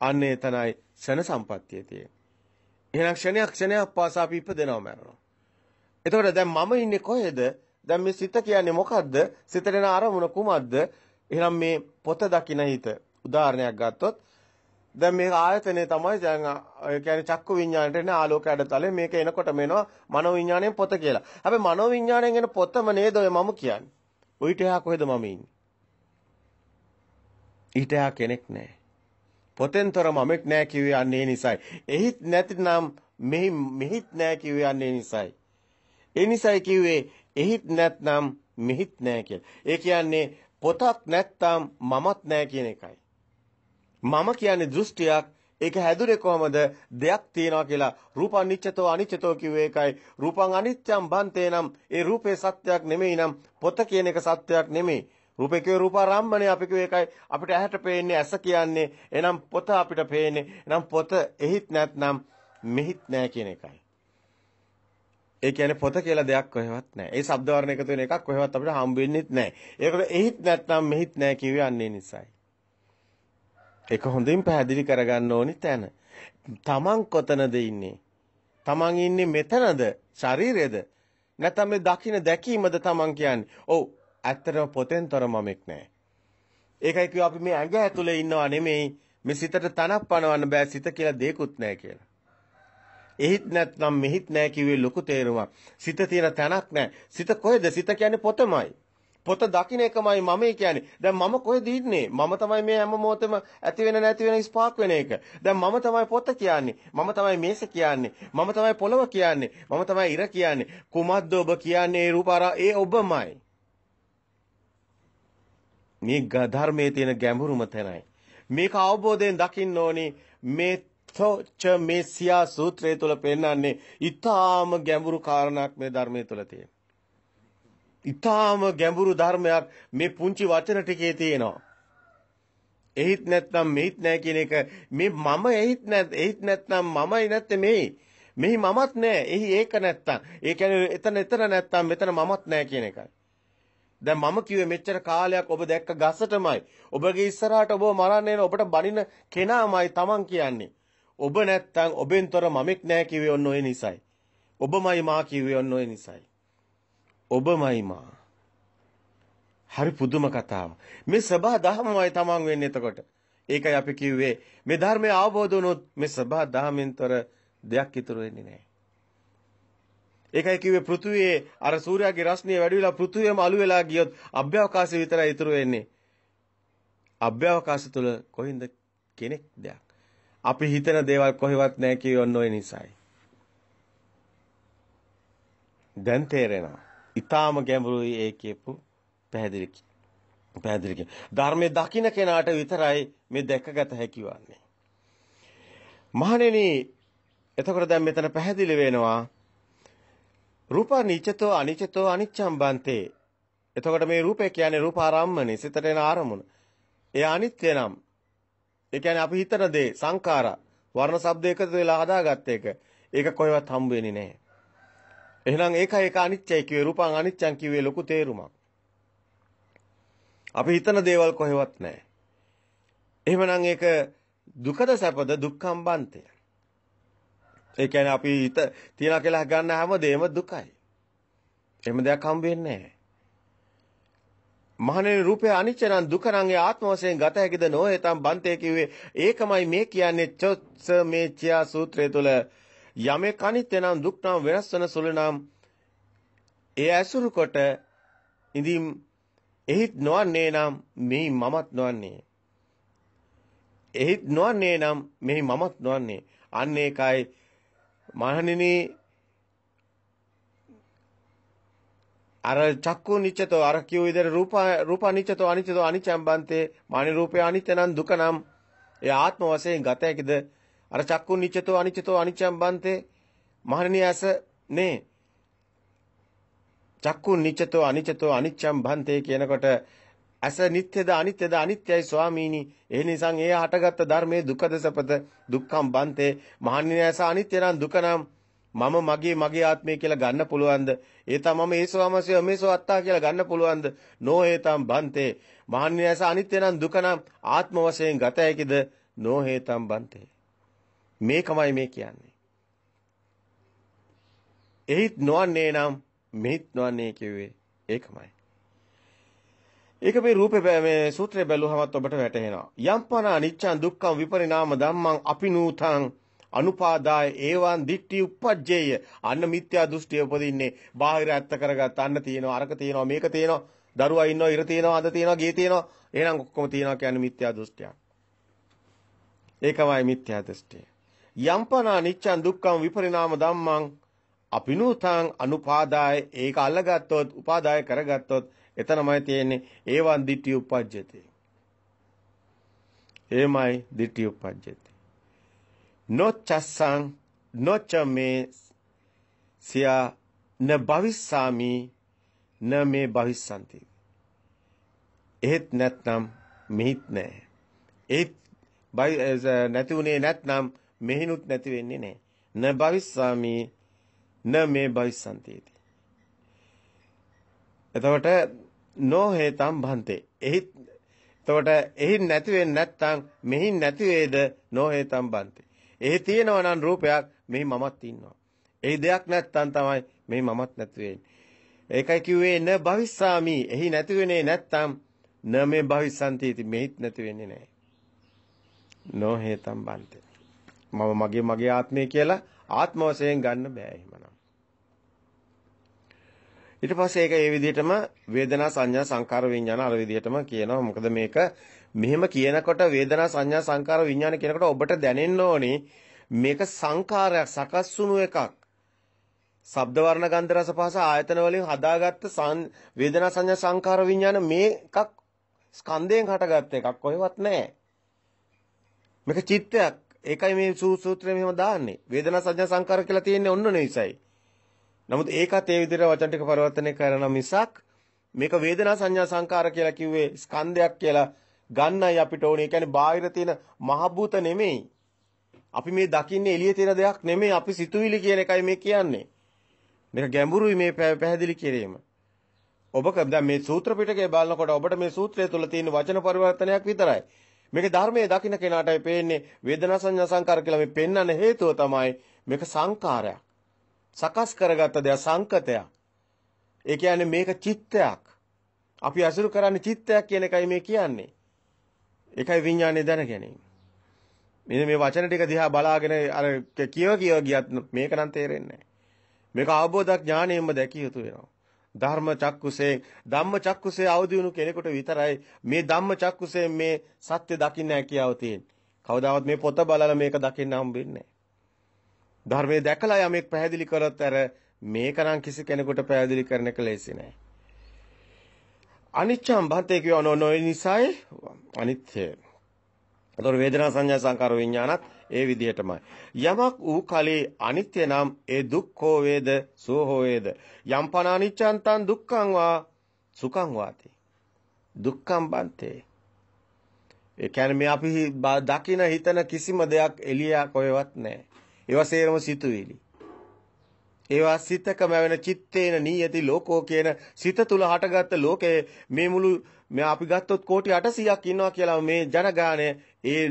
අන්න එතනයි ෂණ සම්පත්තිය තියෙන්නේ. එහෙනම් ක්ෂණයක් ක්ෂණයක් පාසා අපි ඉපදෙනව මැරෙනවා. එතකොට දැන් මම ඉන්නේ කොහෙද? දැන් මේ සිත කියන්නේ මොකද්ද? සිතට එන අරමුණ කුමක්ද? එහෙනම් මේ පොත දකින හිත උදාහරණයක් ගත්තොත් දැන් මේක ආයතනය තමයි දැන් ඒ කියන්නේ චක්කු විඤ්ඤාණයට එන ආලෝක ඇඩතලේ මේක එනකොට මේනවා මනෝ විඤ්ඤාණයෙන් පොත කියලා. හැබැයි මනෝ විඤ්ඤාණයෙන් එන පොතම නේද ඔය මම කියන්නේ. උවිත එහා කොහෙද මම ඉන්නේ? ඊට එහා කෙනෙක් නැහැ. පොතෙන්තර මමෙක් නැහැ කිව්වේ අන්නේ නිසයි. එහිත් නැතිනම් මෙහි මෙහිත් නැහැ කිව්වේ අන්නේ නිසයි. ඒ නිසයි කිව්වේ එහිත් නැත්නම් මෙහිත් නැහැ කියලා. ඒ කියන්නේ පොතක් නැත්තම් මමත් නෑ කියන එකයි. මම කියන්නේ දෘෂ්ටියක් ඒක හැදුනේ කොහමද දෙයක් තියනවා කියලා රූපං නිච්චතෝ අනිච්චතෝ කිව්වේ ඒකයි රූපං අනිච්චං බන්තේ නම් ඒ රූපේ සත්‍යයක් නෙමෙයි නම් පොත කියන එක සත්‍යයක් නෙමෙයි රූපේ කියේ රූපාරම්මණය අපි කිව්වේ ඒකයි අපිට ඇහැට පේන්නේ ඇස කියන්නේ එනම් පොත අපිට පේන්නේ එනම් පොත එහිත් නැත්නම් මෙහිත් නැහැ කියන එකයි ඒ කියන්නේ පොත කියලා දෙයක් කොහෙවත් නැහැ. ඒ શબ્ද වර්ණ එකතු වෙන එකක් කොහෙවත් අපිට හම් වෙන්නෙත් නැහැ. ඒකද එහිත් නැත්නම් මෙහිත් නැහැ කියවන්නේ නිසායි. ඒක හොඳින් පැහැදිලි කරගන්න ඕනි තැන. තමන් කොතනද ඉන්නේ? තමන් ඉන්නේ මෙතනද? ශරීරයේද? නැත්නම් මේ දකින දැකීමද තමන් කියන්නේ? ඔව්. ඇත්තටම පොතෙන් තොර මමෙක් නැහැ. ඒකයි කිව්ව අපි මේ ඇඟ ඇතුලේ ඉන්නවා නෙමෙයි. මේ සිතට තනක් පනවන්න බෑ සිත කියලා දෙයක්වත් නැහැ කියලා. එහෙත් නැත්නම් මෙහිත් නැහැ කිව්වේ ලොකු තේරුමක්. සිත තියෙන තැනක් නැහැ. සිත කොහෙද? සිත කියන්නේ පොතමයි. පොත දකින්න එකමයි මම කියන්නේ. දැන් මම කොහෙද ඉන්නේ? මම තමයි මේ හැම මොහොතෙම ඇති වෙන නැති වෙන ස්පාක් වෙන එක. දැන් මම තමයි පොත කියන්නේ. මම තමයි මේස කියන්නේ. මම තමයි පොළව කියන්නේ. මම තමයි ඉර කියන්නේ. කුමද්ද ඔබ කියන්නේ ඒ රූපාරා ඒ ඔබමයි. මේ ධර්මයේ තියෙන ගැඹුරුම තැනයි. මේක අවබෝධයෙන් දකින්න ඕනි. මේ ච මේ සියා සූත්‍රය තුල පෙන්නන්නේ ඊටාම ගැඹුරු කාරණාවක් මේ ධර්මයේ තුල තියෙන. ඊටාම ගැඹුරු ධර්මයක් මේ පුංචි වචන ටිකේ තියෙනවා. එහිත් නැත්නම් මෙහිත් නැහැ කියන එක මේ මම එහිත් නැත් එහිත් නැත්නම් මමයි නැත්තේ මේ. මෙහි මමත් නැහැ. එහි ඒක නැත්නම්. ඒ කියන්නේ එතන එතන නැත්නම් මෙතන මමත් නැහැ කියන එකයි. දැන් මම කිව්වේ මෙච්චර කාලයක් ඔබ දැක්ක ගසටමයි. ඔබගේ ඉස්සරහට ඔබ මරන්නේ ඔබට බනින කෙනාමයි Taman කියන්නේ. ඔබ නැත්තම් ඔබෙන් තොර මමෙක් නැහැ කිව්වේ ඔන්න ඔය නිසයි. ඔබමයි මා කිව්වේ ඔන්න ඔය නිසයි. ඔබමයි මා. හරි පුදුම කතාව. මේ සබහා දහමමයි තමන් වෙන්නේ එතකොට. ඒකයි අපි කිව්වේ මේ ධර්මය අවබෝධ වුණොත් මේ සබහා දහමෙන් තොර දෙයක් ඉතුරු වෙන්නේ නැහැ. ඒකයි කිව්වේ පෘථුවේ අර සූර්යාගේ රශ්මිය වැඩි වෙලා පෘථුවේම අළු වෙලා ගියොත් අභ්‍යවකාශය විතරයි ඉතුරු වෙන්නේ. අභ්‍යවකාශය තුල කොහින්ද කෙනෙක් දෙයක් අපි හිතන දේවල් කොහෙවත් නැහැ කියවන්න ඔය නිසායි. දැන් තේරෙනවා. ඊටාම ගැඹුරුයි ඒ කියපු පැහැදිලි පැහැදිලි ධර්මයේ දකින්න කෙනාට විතරයි මේ දැකගත හැකි වන්නේ. මහණෙනි එතකොට දැන් මෙතන පැහැදිලි වෙනවා රූප නිච්චතෝ අනිච්චතෝ අනිච්ඡම් බන්තේ. එතකොට මේ රූපය කියන්නේ රූපාරම්මනේ සිතට එන ආරමුණ. ඒ අනිත්‍ය නම් ඒ කියන්නේ අපි හිතන දේ සංඛාරා වර්ණ ශබ්ද එකතු වෙලා හදාගත්ත එක. ඒක කොහෙවත් හම් වෙන්නේ නැහැ. එහෙනම් ඒකයි ඒක අනිත්‍යයි කියේ රූපං අනිත්‍යං කියේ ලොකු තේරුමක්. අපි හිතන දේවල් කොහෙවත් නැහැ. එහෙමනම් ඒක දුකද සැපද දුක්ඛම් බන්තය. ඒ කියන්නේ අපි හිත තියලා කියලා ගන්න හැම දෙයක්ම දුකයි. එහෙම දෙයක් හම් වෙන්නේ නැහැ. මහණෙනි රූපය අනිච්ච නම් දුක නම් ඒ ආත්ම වශයෙන් ගත හැකිද නොහෙතම් බන්තේ කිව්වේ ඒකමයි මේ කියන්නේ චොත්ස මේච්‍යා සූත්‍රය තුල යමෙක් අනිත්‍ය නම් දුක් නම් වෙනස් වෙන සුළු නම් ඒ ඇසුරු කොට ඉඳීම් එහිත් නොවන්නේ නම් මෙහි මමත් නොවන්නේ එහිත් නොවන්නේ නම් මෙහි මමත් නොවන්නේ අන්න ඒකයි මහණෙනි අර චක්කු නිච්චතෝ අර කියු විදිහට රූප රූප අනිච්චතෝ අනිච්චතෝ අනිච්ඡම් බන්තේ මානි රූපය අනිත්‍ය නම් දුක නම් ඒ ආත්ම වශයෙන් ගත හැකිද අර චක්කු නිච්චතෝ අනිච්චතෝ අනිච්ඡම් බන්තේ මහණෙනි ඇස නේ චක්කු නිච්චතෝ අනිච්චතෝ අනිච්ඡම් බන්තේ කියනකොට ඇස නිත්‍යද අනිත්‍යද අනිත්‍යයි ස්වාමීනි ඒ නිසං ඒ හටගත් ධර්මයේ දුකද සපත දුක්ඛම් බන්තේ මහණෙනි ඇස අනිත්‍ය නම් දුක නම් මම මගේ මගේ ආත්මය කියලා ගන්න පුළුවන්ද? ඒතම මම ඒසවමසය මේසෝ අත්තා කියලා ගන්න පුළුවන්ද? නෝ හේතම් බන්තේ. මහන්නේස අනිත්‍ය නම් දුක නම් ආත්ම වශයෙන් ගත හැකිද? නෝ හේතම් බන්තේ. මේකමයි මේ කියන්නේ. එහිත් නොවන්නේ නම් මෙහිත් නොවන්නේ කිව්වේ ඒකමයි. ඒක මේ රූපේ මේ සූත්‍රය බැලුවහමත් ඔබට වැටහෙනවා. යම්පන අනිච්චං දුක්ඛං විපරිණාම ධම්මං අපිනූතං අනුපාදාය ඒවාන් දිට්ටි උප්පජ්ජේය. අන්න මිත්‍යා දෘෂ්ටිය උපදින්නේ. බාහිර ඇත්ත කරගත් අන්න තියෙනවා, අරක තියෙනවා, මේක තියෙනවා. දරුවා ඉන්නවා, ඉර තියෙනවා, අද තියෙනවා, ගේ තියෙනවා. එහෙනම් ඔක්කොම තියෙනවා කියන්නේ මිත්‍යා දෘෂ්ටියක්. ඒකමයි මිත්‍යා දෘෂ්ටිය. යම්පනා නිච්ඡන් දුක්ඛම් විපරිණාම ධම්මං අපිනූතං අනුපාදාය ඒක අල්ලගත්තොත් උපාදාය කරගත්තොත් එතනමයි තියෙන්නේ ඒවන් දිට්ඨි උපජ්ජති. එමයි දිට්ඨි උපජ්ජති. නොච්චස්සං නොච්චමේ සියා න භවිස්සාමි න මේ භවිස්සන්ති. එහෙත් නැත්නම් මෙහිත් නැහැ. ඒත් නැති වුණේ නැත්නම් මෙහිනුත් නැති වෙන්නේ නැහැ. න භවිස්සාමි න මේ භවිස්සන්ති. එතකොට නෝ හේතම් භන්තේ. එහිත් එතකොට එහි නැති වෙන්නේ නැත්නම් මෙහි නැති වේද නෝ හේතම් භන්තේ. එහි තියෙනවා නම් රූපයක් මෙහි මමත් ඉන්නවා. එහි දෙයක් නැත්තම් තමයි මෙහි මමත් නැති ඒකයි කිව්වේ න භවිස්සාමි. එහි නැති වෙන්නේ නැත්තම් න මේ භවිසන්ති इति මෙහිත් නැති වෙන්නේ නැහැ. නොහෙතම් බන්ත. මම මගේ මගේ ආත්මය කියලා ආත්ම වශයෙන් ගන්න බෑ එහෙමනම්. ඊට පස්සේ ඒක ඒ විදිහටම වේදනා සංඥා සංකාර විඥාන අර විදිහටම කියනවා. මොකද මේක මෙහෙම කියනකොට වේදනා සංඥා සංකාර විඥාන කියනකොට ඔබට දැනෙන්න ඕනේ මේක සංකාරයක් සකස් වුණු එකක්. ශබ්ද වර්ණ ගන්ධ රස පහස ආයතන වලින් හදාගත්ත වේදනා සංඥා සංකාර විඥාන මේකක් ස්කන්ධයෙන් හටගත්ත එකක් කොහෙවත් නැහැ. මේක චිත්තයක්. ඒකයි මේ සූත්‍රය මෙහෙම දාන්නේ. වේදනා සංඥා සංකාර කියලා තියෙන්නේ ඔන්න නිසයි. නමුත් ඒකත් ඒ විදිහට වචන ටික පරිවර්තනය කරන මිසක් මේක වේදනා සංඥා සංකාර කියලා කිව්වේ ස්කන්ධයක් කියලා ගන්නයි අපිට ඕනේ. ඒ කියන්නේ බාහිර තියෙන මහබූත නෙමෙයි. අපි මේ දකින්නේ එළියේ තියෙන දෙයක් නෙමෙයි. අපි සිතුවිලි කියන එකයි මේ කියන්නේ. මේක ගැඹුරුයි මේ පැහැදිලි කිරීම. ඔබ දැන් මේ සූත්‍ර පිටකය බලනකොට ඔබට මේ සූත්‍රය තුළ තියෙන වචන පරිවර්තනයක් විතරයි. මේක ධර්මයේ දකින්න කෙනාටයි පේන්නේ වේදනා සංඥා සංකාර කියලා මේ පෙන්වන හේතුව තමයි මේක සංකාරයක්. සකස් කරගත්ත දෙයක් සංකතයක්. ඒ කියන්නේ මේක චිත්තයක්. අපි අසුරු කරන්නේ චිත්තයක් කියන එකයි මේ කියන්නේ. ඒකයි විඥානය දැන ගැනීම. මෙන්න මේ වචන ටික දිහා බලාගෙන අර කියව කියව ගියත් මේක නම් තේරෙන්නේ මේක අවබෝධයක් ඥාණයෙන්ම දැකිය යුතු වෙනවා. ධර්ම චක්කුසේ ධම්ම චක්කුසේ අවදි වුණු කෙනෙකුට විතරයි මේ ධම්ම චක්කුසේ මේ සත්‍ය දකින්න හැකියාව තියෙන්නේ. කවදාවත් මේ පොත බලලා මේක දකින්න හම්බෙන්නේ නැහැ. ධර්මයේ දැකලා යමෙක් පැහැදිලි කරොත් අර මේක නම් කිසි කෙනෙකුට පැහැදිලි කරන්න කලෙසි නැහැ. අනිච්ඡම් භන්තේ කියව නොනිසයි අනිත්‍ය. ඒතොර වේදනා සංඥා සංකාර විඥානත් ඒ විදිහටමයි. යමක් ඌ කලේ අනිත්‍ය නම් ඒ දුක්ඛෝ වේද සෝ හෝ වේද. යම්පන අනිච්ඡන්තං දුක්ඛං වා සුඛං වාති. දුක්ඛං බන්තේ. ඒ කියන්නේ මේ අපි දකින හිතන කිසිම දෙයක් එළියක් කොහෙවත් නැහැ. ඒවා සේරම සිතුවිලි. ඒවා සිතක මැවෙන චිත්තේන නීයති ලෝකෝ කියන සිත තුල හටගත් ලෝකයේ මේ මුළු මේ අපි ගත්තොත් කෝටි 800ක් ඉන්නවා කියලා මේ ජනගාණය ඒ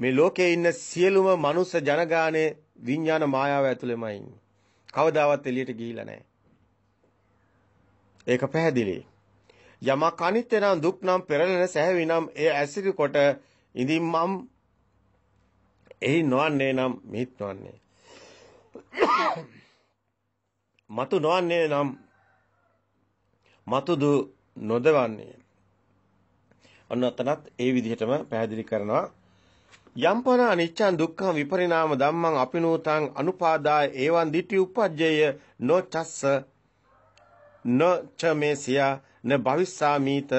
මේ ලෝකයේ ඉන්න සියලුම මනුස්ස ජනගාණය විඥාන මායාව ඇතුළෙමයි ඉන්නේ. කවදාවත් එළියට ගිහිලා නැහැ. ඒක පැහැදිලි. යමක් අනිත්‍ය නම් දුක් නම් පෙරලෙන සැහැවි නම් ඒ ඇසිරි කොට ඉඳින් මම් එහි නොවන්නේ නම් මිත් නොවන්නේ. මතු නොවන්නේ නම් මතුදු නොදවන්නේ. අන්න අතනත් ඒ විදිහටම පැහැදිලි කරනවා යම්පන අනිච්චන් දුක්ඛ විපරිණාම ධම්මං අපිනෝතං අනුපාදාය ඒවන් දිටි උපජ්ජය නොචස්ස නොචමේසියා න භවිස්සාමීත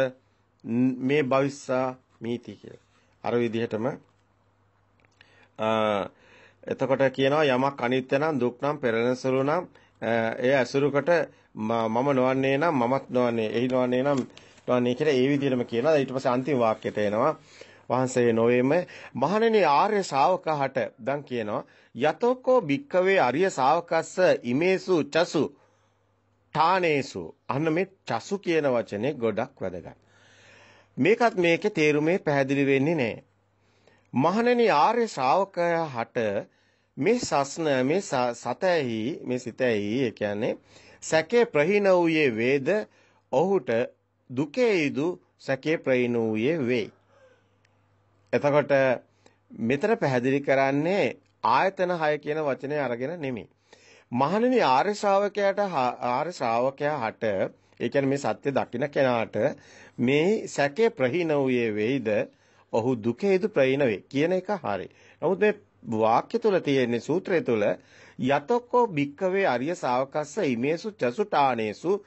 මේ භවිස්සාමීති කියලා. අර විදිහටම එතකොට කියනවා යමක් අනිත්‍ය නම් දුක් නම් පෙරණසලු නම් එය අසුරුකට මම නොවන්නේ නම් මමත් නොවන්නේ එහි නොවන්නේ නම් නොවන්නේ කියලා ඒ විදිහටම කියනවා ඊට පස්සේ අන්තිම වාක්‍යයට එනවා වහන්සේ නොවේම මහණෙනි ආර්ය ශාවකහට දැන් කියනවා යතෝකෝ භික්කවේ අරිය ශාවකස්ස ඉමේසු චසු ඨානේසු අන්න මේ චසු කියන වචනේ ගොඩක් වැදගත් මේකත් මේකේ තේරුමේ පැහැදිලි වෙන්නේ නැහැ මහණෙනි ආර්ය ශාවකහට මේ සස්න මේ සතැහි මේ සිතැහි ඒ කියන්නේ සැකේ ප්‍රහීන වූයේ වේද ඔහුට දුකේයිදු සැකේ ප්‍රහීන වූයේ වේ. එතකොට මෙතන පැහැදිලි කරන්නේ ආයතන 6 කියන වචනය අරගෙන නෙමෙයි. මහණෙනි ආර්ය ශ්‍රාවකයාට ආර්ය ශ්‍රාවකයා හට ඒ කියන්නේ මේ සත්‍ය දකින්න කෙනාට මේ සැකේ ප්‍රහීන වූයේ වේද ඔහු දුකේදු ප්‍රහීන වේ කියන එක හරි. නමුත් මේ වාක්‍ය තුල තියෙන සූත්‍රය තුල යතකෝ භික්කවේ අරිය ශාවකස්ස ඉමේසු චසුටානේසු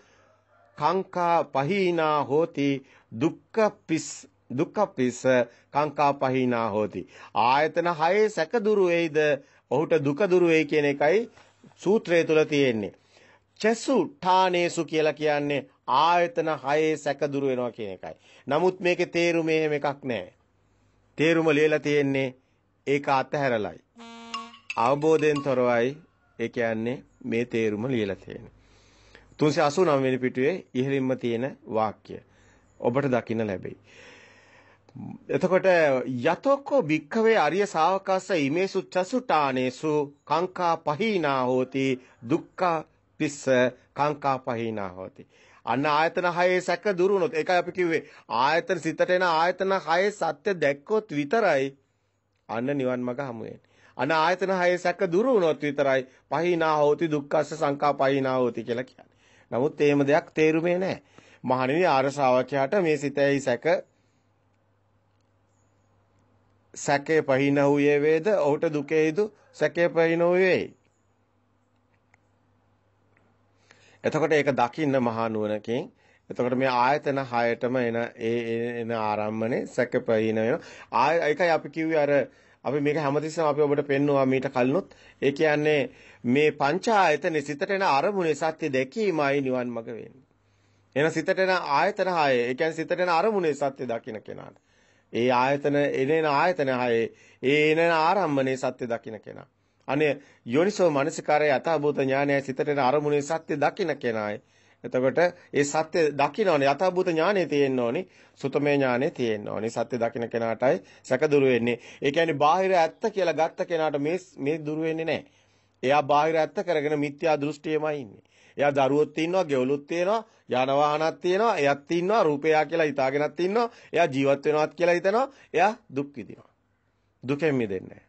කාංකා පහීනා හෝති දුක්ඛ පිස් දුක්ඛ පිස කාංකා පහීනා හෝති ආයතන හයේ සැක දුරු වේද ඔහුට දුක දුරු වේ කියන එකයි සූත්‍රය තුල තියෙන්නේ චසුටානේසු කියලා කියන්නේ ආයතන හයේ සැක දුරු වෙනවා කියන එකයි නමුත් මේකේ තේරුම එහෙම එකක් නැහැ තේරුම ලියලා තියෙන්නේ ඒක අතහැරලයි. අවබෝධයෙන් තොරවයි ඒ කියන්නේ මේ තේරුම ලියලා තියෙන්නේ. 389 වෙනි පිටුවේ ඉහළින්ම තියෙන වාක්‍ය ඔබට දකින්න ලැබෙයි. එතකොට යතෝකෝ භික්ඛවේ අරිය ශාවකස්ස ීමේසු චසුටානේසු කාංකා පහීනා හෝති දුක්ඛ පිස්ස කාංකා පහීනා හෝති. අන්න ආයතන 6 සැක දුරුනොත් ඒකයි අපි කිව්වේ ආයතන සිතට එන ආයතන 6 සත්‍ය දැක්කොත් විතරයි අන්න නිවන් මඟ හමු අන ආයතන හයේ සැක දුරු වුණොත් විතරයි පහිනා හෝති දුක්ඛස්ස සංඛා පහිනා හෝති කියලා කියන්නේ. නමුත් එහෙම දෙයක් තේරුමේ නැහැ. මහණෙනි ආරසාවකයාට මේ සිතෙහි සැක සැකේ පහින වූයේ වේද ඔහුට දුකේදු සැකේ පහින වූයේ එතකොට ඒක දකින්න මහා නුවණකින් එතකොට මේ ආයතන 6ටම එන ඒ එන ආරම්මනේ සැකපීන වෙනවා. ඒකයි අපි කිව්වේ අර අපි මේක හැමතිස්සම අපි ඔබට පෙන්නවා මීට කලිනුත්. ඒ කියන්නේ මේ පංච ආයතන සිතට එන අරමුණේ සත්‍ය දැකීමයි නිවන් මඟ වෙන්නේ. එන සිතට එන ආයතන 6, ඒ කියන්නේ සිතට එන අරමුණේ සත්‍ය දකින්න කෙනාට. ඒ ආයතන එන ආයතන 6, ඒ එන ආරම්මනේ සත්‍ය දකින්න කෙනා. අනේ යෝනිසෝ මනසිකාරය යථාභූත ඥානය සිතට එන අරමුණේ සත්‍ය දකින්න කෙනායි. එතකොට ඒ සත්‍ය දකින්නෝනේ යථාභූත ඥානෙ තියෙන්න ඕනේ සුතමේ ඥානෙ තියෙන්න ඕනේ සත්‍ය දකින්න කෙනාටයි සැක දුරු වෙන්නේ ඒ කියන්නේ බාහිර ඇත්ත කියලා ගත්ත කෙනාට මේ මේ දුරු වෙන්නේ නැහැ එයා බාහිර ඇත්ත කරගෙන මිත්‍යා දෘෂ්ටියමයි ඉන්නේ එයා දරුවොත් ඉන්නවා ගෙවලුත් තියෙනවා යාන වාහනක් තියෙනවා එයත් ඉන්නවා රූපයා කියලා හිතාගෙනත් ඉන්නවා එයා ජීවත් වෙනවත් කියලා හිතනවා එයා දුක් විඳිනවා දුකෙන් මිදෙන්නේ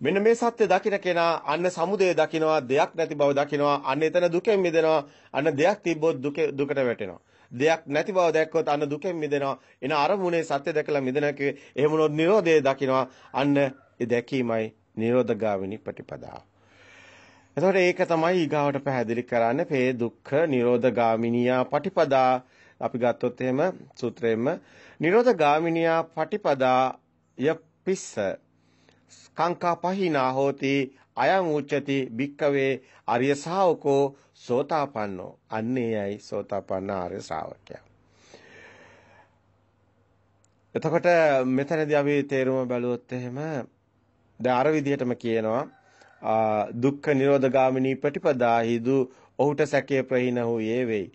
මෙන්න මේ සත්‍ය දකින කෙනා අන්න සමුදය දකිනවා දෙයක් නැති බව දකිනවා අන්න එතන දුකෙන් මිදෙනවා අන්න දෙයක් තිබ්බොත් දුකට වැටෙනවා දෙයක් නැති බව දැක්කොත් අන්න දුකෙන් මිදෙනවා එන අරමුණේ සත්‍ය දැකලා මිදෙන කේ එහෙම නොත් නිරෝධය දකිනවා අන්න ඒ දැකීමයි නිරෝධගාමිනී ප්‍රතිපදාව එතකොට ඒක තමයි ඊගාවට පැහැදිලි කරන්නේ මේ දුක්ඛ නිරෝධගාමිනියා පටිපදා අපි ගත්තොත් එහෙම සූත්‍රයෙන්ම නිරෝධගාමිනියා පටිපදා යප්පිස්ස ස්කංකා පහිනා හෝති අයං උච්චති භික්කවේ අරිය ශාවකෝ සෝතාපන්නෝ අන්නේයයි සෝතාපන්න ආර්ය ශ්‍රාවකයා එතකොට මෙතනදී අපි තේරුම බැලුවොත් එහෙම දැන් අර විදිහටම කියනවා දුක්ඛ නිරෝධගාමිනී ප්‍රතිපදාහිදු ඔහුට සැකේ ප්‍රහිණ වූයේ වෙයි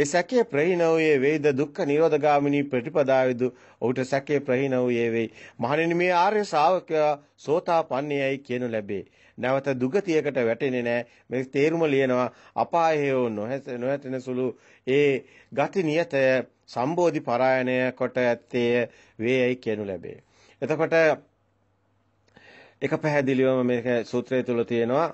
ඒ සැකය ප්‍රහීන වූයේ වේද දුක්ඛ නිරෝධගාමිනී ප්‍රතිපදාවේදු ඔහුට සැකය ප්‍රහීන වූයේ වේ. මහණෙනි මේ ආර්ය ශ්‍රාවකයා සෝතාපන්නයයි කියනු ලැබේ. නැවත දුගතියකට වැටෙන්නේ නැහැ. මේ තේරුම ලියනවා අපායෙව නොහැතෙන සුළු ඒ ගති නියතය සම්බෝධි පරායණය කොට ඇත්තේ වේයයි කියනු ලැබේ. එතකොට එක පැහැදිලිවම මේක සූත්‍රය තුල තියෙනවා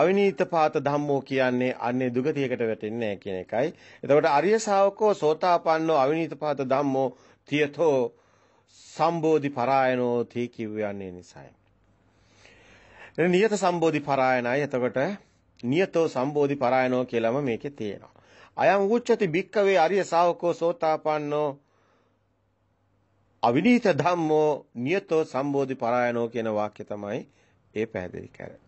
අවිනීත පාත ධම්මෝ කියන්නේ අන්නේ දුගතියකට වැටෙන්නේ කියන එකයි. එතකොට අරිය ශාවකෝ සෝතාපන්නෝ අවිනීත පාත ධම්මෝ තියතෝ සම්බෝධි පරායනෝ තී කියවන්නේ නිසයි. නියත සම්බෝධි පරායනයි. එතකොට නියතෝ සම්බෝධි පරායනෝ කියලාම මේකේ තියෙනවා. අයං උච්චති භික්කවේ අරිය ශාවකෝ සෝතාපන්නෝ අවිනීත ධම්මෝ නියතෝ සම්බෝධි පරායනෝ කියන වාක්‍ය තමයි ඒ පැහැදිලි කරන්නේ.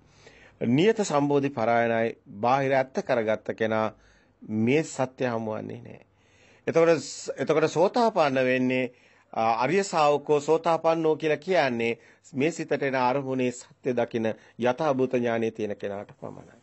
නියත සම්බෝධි පරායනයි බාහිර ඇත්ත කරගත්ත කෙනා මේ සත්‍ය හමුවන්නේ නැහැ. එතකොට එතකොට සෝතාපන්න වෙන්නේ අරිය ශාවකෝ සෝතාපන්නෝ කියලා කියන්නේ මේ සිතට එන අරමුණේ සත්‍ය දකින යථාභූත ඥානය තියෙන කෙනාට පමණයි.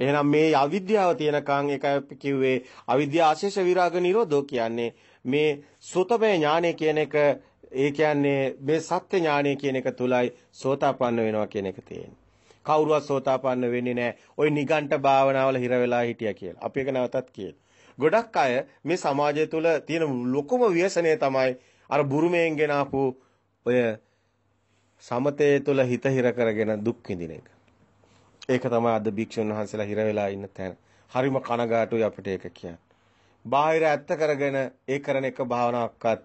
එහෙනම් මේ අවිද්‍යාව තියෙනකන් එකයි අපි කිව්වේ අවිද්‍යා ආශේෂ විරාග නිරෝධෝ කියන්නේ මේ සෝතමය ඥානය කියන එක ඒ කියන්නේ මේ සත්‍ය ඥානය කියන එක තුලයි සෝතාපන්න වෙනවා කියන එක තියෙන්නේ. කවුරුවත් සෝතාපන්න වෙන්නේ නැහැ. ওই නිගණ්ඨ භාවනාවල හිර වෙලා හිටියා කියලා. අපි ඒක නැවතත් කියනවා. ගොඩක් අය මේ සමාජය තුළ තියෙන ලොකුම ව්‍යසනය තමයි අර බුරුමයෙන් ගෙන ආපු ඔය සමතේ තුළ හිත හිර කරගෙන දුක් විඳින එක. ඒක තමයි අද භික්ෂුන් වහන්සේලා හිර වෙලා ඉන්න තැන. හරිම කනගාටුයි අපිට ඒක කියන්න. බාහිර ඇත්ත කරගෙන ඒ කරන එක භාවනාවක්වත්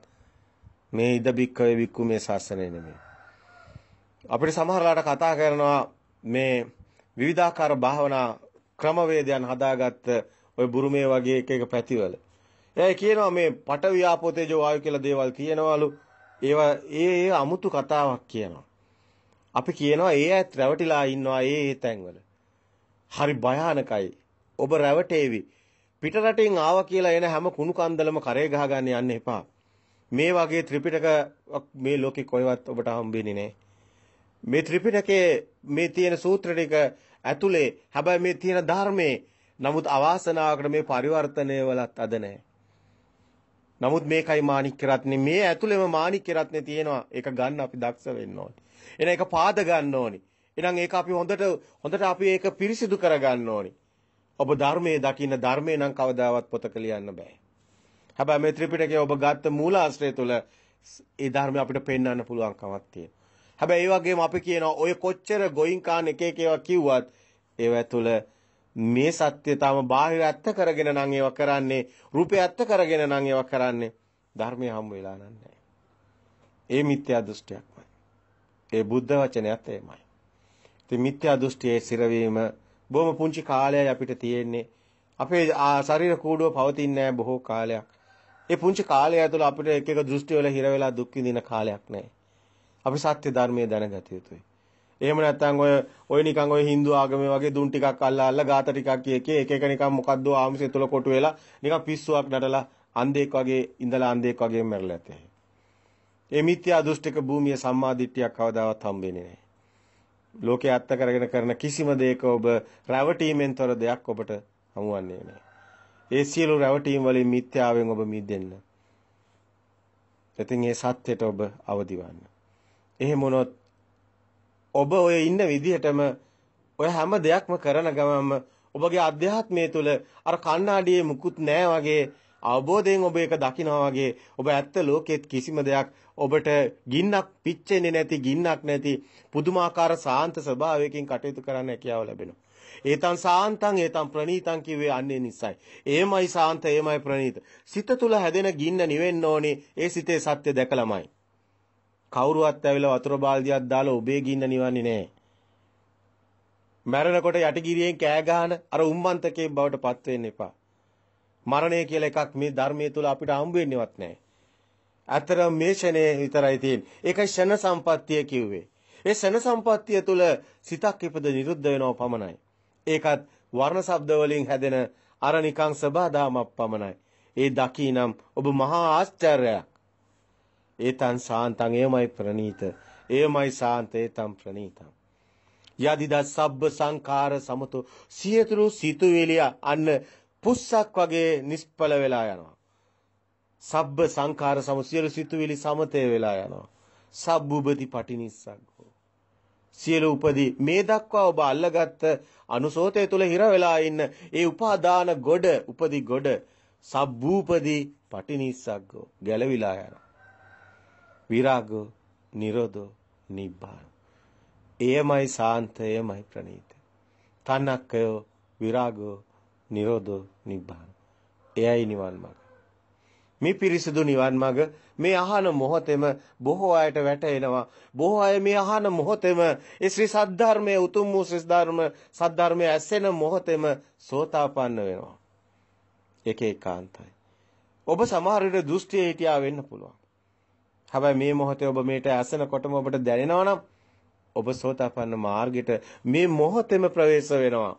මේ ඉද බික්කවේ බික්කු මේ ශාසනය නෙමෙයි. අපිට සමහරලාට කතා කරනවා මේ විවිධාකාර භාවනා ක්‍රමවේදයන් හදාගත්ත ওই බුරුමේ වගේ එක එක පැතිවල. එයා කියනවා මේ පටවි ආපෝතේජෝ වායු කියලා දේවල් කියනවලු. ඒවා ඒ ඒ අමුතු කතාවක් කියනවා. අපි කියනවා ඒ ඇත් රැවටිලා ඉන්නවා ඒ ඒ තැන්වල. හරි භයානකයි. ඔබ රැවටේවි. පිටරටින් ආවා කියලා එන හැම කුණු කන්දලම කරේ ගහගන්න යන්න එපා. මේ වගේ ත්‍රිපිටක මේ ලෝකේ කොහෙවත් ඔබට හම්බෙන්නේ නැහැ. මේ ත්‍රිපිටකයේ මේ තියෙන සූත්‍ර ටික ඇතුලේ හැබැයි මේ තියෙන ධර්මයේ නමුත් අවාසනාවකට මේ පරිවර්තනය වලත් අද නැහැ. නමුත් මේකයි මාණික්ක රත්නේ මේ ඇතුළෙම මාණික්ක රත්නේ තියෙනවා. ඒක ගන්න අපි දක්ෂ වෙන්න ඕනේ. එන එක පාද ගන්න ඕනේ. එහෙනම් ඒක අපි හොඳට හොඳට අපි ඒක පිරිසිදු කර ගන්න ඕනේ. ඔබ ධර්මයේ දකින්න ධර්මේ නම් කවදාවත් පොතක ලියන්න බෑ. හැබැයි මේ ත්‍රිපිටකය ඔබ ගත්ත මූලාශ්‍රය තුල ඒ ධර්මය අපිට පෙන්වන්න පුළුවන් කමක් තියෙනවා. හැබැයි ඒ වගේම අපි කියනවා ඔය කොච්චර ගොයින් කාන් එක එක ඒවා කිව්වත් ඒවා තුළ මේ සත්‍යතාවම බාහිර ඇත්ත කරගෙන නම් ඒවා කරන්නේ රූපය ඇත්ත කරගෙන නම් ඒවා කරන්නේ ධර්මයේ හම් වෙලා නැහැ. ඒ මිත්‍යා දෘෂ්ටියක්මයි. ඒ බුද්ධ වචනයත් එමයයි. ඉතින් මිත්‍යා දෘෂ්ටියේ සිරවීම බොහොම පුංචි කාලයයි අපිට තියෙන්නේ. අපේ ශරීර කූඩුව පවතින්නේ බොහෝ කාලයක්. ඒ පුංචි කාලය ඇතුළ අපිට එක එක දෘෂ්ටිවල හිර වෙලා දුක් විඳින කාලයක් නැහැ. අපි සත්‍ය ධර්මයේ දැනගත යුතුයි. එහෙම නැත්නම් ඔය ඔය නිකන් ඔය Hindu ආගමේ වගේ දුන් ටිකක් අල්ලා අල්ලා ગાත ටිකක් කියකේ එක එක නිකන් මොකද්ද ආමිෂය තුල කොටු වෙලා නිකන් පිස්සුවක් නටලා අන්ධෙක් වගේ ඉඳලා අන්ධෙක් වගේ මැරලා ඇතේ. ඒ මිත්‍යා දෘෂ්ටික භූමිය සම්මා දිට්ඨියක් කවදාවත් හම්බෙන්නේ නැහැ. ලෝකේ අත්ත කරගෙන කරන කිසිම දෙයක ඔබ රැවටීමෙන් තොර දෙයක් ඔබට හමුවන්නේ නැහැ. ඒ සියලු රැවටීම් වලින් මිත්‍යාවෙන් ඔබ මිදෙන්න. ඉතින් ඒ සත්‍යයට ඔබ අවදිවන්න. එහෙම වුණොත් ඔබ ඔය ඉන්න විදිහටම ඔය හැම දෙයක්ම කරන ගමන්ම ඔබගේ අධ්‍යාත්මය තුළ අර කණ්ණාඩියේ මුකුත් නැහැ වගේ අවබෝධයෙන් ඔබ ඒක දකිනවා වගේ ඔබ ඇත්ත ලෝකෙත් කිසිම දෙයක් ඔබට ගින්නක් පිච්චෙන්නේ නැති ගින්නක් නැති පුදුමාකාර සාන්ත ස්වභාවයකින් කටයුතු කරන්න හැකියාව ලැබෙනවා. ඒතන් සාන්තං ඒතන් ප්‍රණීතං කිව්වේ අන්නේ නිසයි. ඒමයි සාන්ත ඒමයි ප්‍රණීත. සිත තුල හැදෙන ගින්න නිවෙන්න ඕනේ ඒ සිතේ සත්‍ය දැකලාමයි. කවුරුවත් ඇවිල්ලා වතුර බාල්දියක් දාලා ඔබේ ගින්න නිවන්නේ නැහැ. මැරෙනකොට යටිගිරියෙන් කෑ ගහන අර උම්මන්තකේ බවට පත් වෙන්න එපා. මරණය කියලා එකක් මේ ධර්මයේ තුල අපිට හම්බ වෙන්නේවත් නැහැ. අතර මේ ෂණේ විතරයි තියෙන්නේ. ඒකයි ෂණ සම්පත්තිය කිව්වේ. ඒ ෂණ සම්පත්තිය තුල සිතක් ඉපද නිරුද්ධ වෙනව පමණයි. ඒකත් වර්ණ ශබ්ද වලින් හැදෙන අර නිකං සබාදාමක් පමණයි. ඒ දකිනම් ඔබ මහා ආශ්චර්යයක්. ඒතං සාන්තං එයමයි ප්‍රණීත එයමයි සාන්ත ඒතං ප්‍රණීතං යදිදා සබ්බ සංඛාර සමතෝ සියතුරු සිතුවිලිය අන්න පුස්සක් වගේ නිෂ්පල වෙලා යනවා සබ්බ සංඛාර සම සියලු සිතුවිලි සමතේ වෙලා යනවා සබ්බුබති පටිනිස්සග්ගෝ සියලු උපදී මේ දක්වා ඔබ අල්ලගත්ත අනුසෝතය තුල හිර වෙලා ඉන්න ඒ උපාදාන ගොඩ උපදී ගොඩ සබ්බූපදී පටිනිස්සග්ගෝ ගැලවිලා යනවා විරාග, නිරෝධ, නිබ්බාන. එයමයි සාන්ත, එයමයි ප්‍රණීත. තණ්හක්කය, විරාග, නිරෝධ, නිබ්බාන. එයයි නිවන් මාර්ගය. මේ පිරිසිදු නිවන් මඟ මේ අහන මොහොතේම බොහෝ අයට වැටෙනවා බොහෝ අය මේ අහන මොහොතේම ඒ ශ්‍රී සද්ධර්මයේ උතුම් වූ ශ්‍රී ධර්ම සද්ධර්මයේ ඇසෙන මොහොතේම සෝතාපන්න වෙනවා ඒක ඒකාන්තයි ඔබ සමහර විට දෘෂ්ටියේ හිටියා වෙන්න පුළුවන් හැබැයි මේ මොහොතේ ඔබ මේට ඇසෙනකොටම ඔබට දැනෙනවා නම් ඔබ සෝතාපන්න මාර්ගයට මේ මොහොතේම ප්‍රවේශ වෙනවා.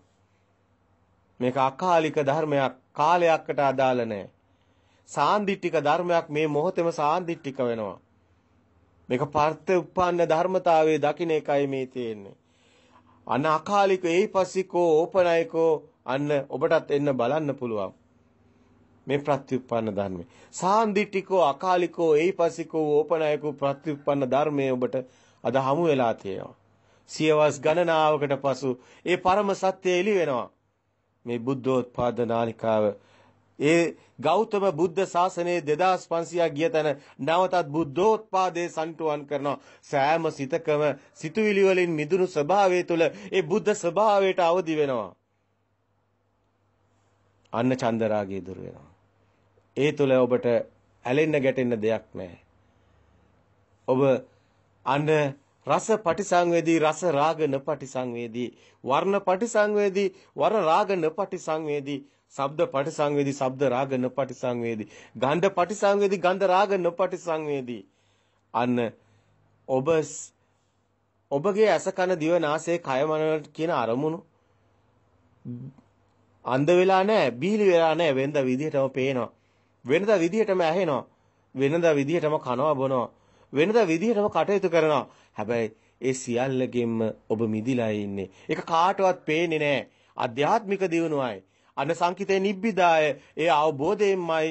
මේක අකාලික ධර්මයක් කාලයකට අදාළ නැහැ. සාන්දිටික ධර්මයක් මේ මොහොතේම සාන්දිටික වෙනවා. මේක පර්ථඋප්පන්න ධර්මතාවයේ දකින්න එකයි මේ තියෙන්නේ. අන අකාලික ඒපසිකෝ ඕපනයිකෝ අන්න ඔබටත් එන්න බලන්න පුළුවන්. මේ ප්‍රත්‍යুৎপন্ন ධර්මය. සාන්දිටිකෝ අකාලිකෝ ඒපසිකෝ ඕපනායකෝ ප්‍රත්‍යুৎপন্ন ධර්මයේ ඔබට අද හමු වෙලා තියෙනවා. සියවස් ගණනාවකට පසු ඒ පරම සත්‍යය එළි වෙනවා. මේ බුද්ධෝත්පාද නාලිකාව ඒ ගෞතම බුද්ධ ශාසනයේ 2500 ගිය තැන නැවතත් බුද්ධෝත්පාදයේ සම්ටුවන් කරන සෑම සිතකම සිතුවිලි වලින් මිදුණු ස්වභාවය තුළ ඒ බුද්ධ ස්වභාවයට අවදි වෙනවා. අන්න චන්දරාගේ දුර වෙනවා. ඒ තුල ඔබට ඇලෙන්න ගැටෙන්න දෙයක් නැහැ. ඔබ අන රස පටිසංවේදී රස රාගන පටිසංවේදී වර්ණ පටිසංවේදී වර රාගන පටිසංවේදී ශබ්ද පටිසංවේදී ශබ්ද රාග නොපටිසංවේදී ගන්ධ පටිසංවේදී ගන්ධ රාග නොපටිසංවේදී අන්න ඔබ ඔබගේ ඇස කන දිව නාසය කය මන කියන අරමුණු අන්ධ වෙලා නැහැ බිහිලි වෙලා නැහැ වෙන්ද විදිහටම පේනවා වෙනදා විදිහටම ඇහෙනවා. වෙනදා විදිහටම කනවා බොනවා. වෙනදා විදිහටම කටයුතු කරනවා. හැබැයි ඒ සියල්ලගෙන්ම ඔබ මිදිලා ඉන්නේ. ඒක කාටවත් පේන්නේ නැහැ. අධ්‍යාත්මික දියුණුවයි. අන සංකිතේ නිබ්බිදාය ඒ අවබෝධයෙන්මයි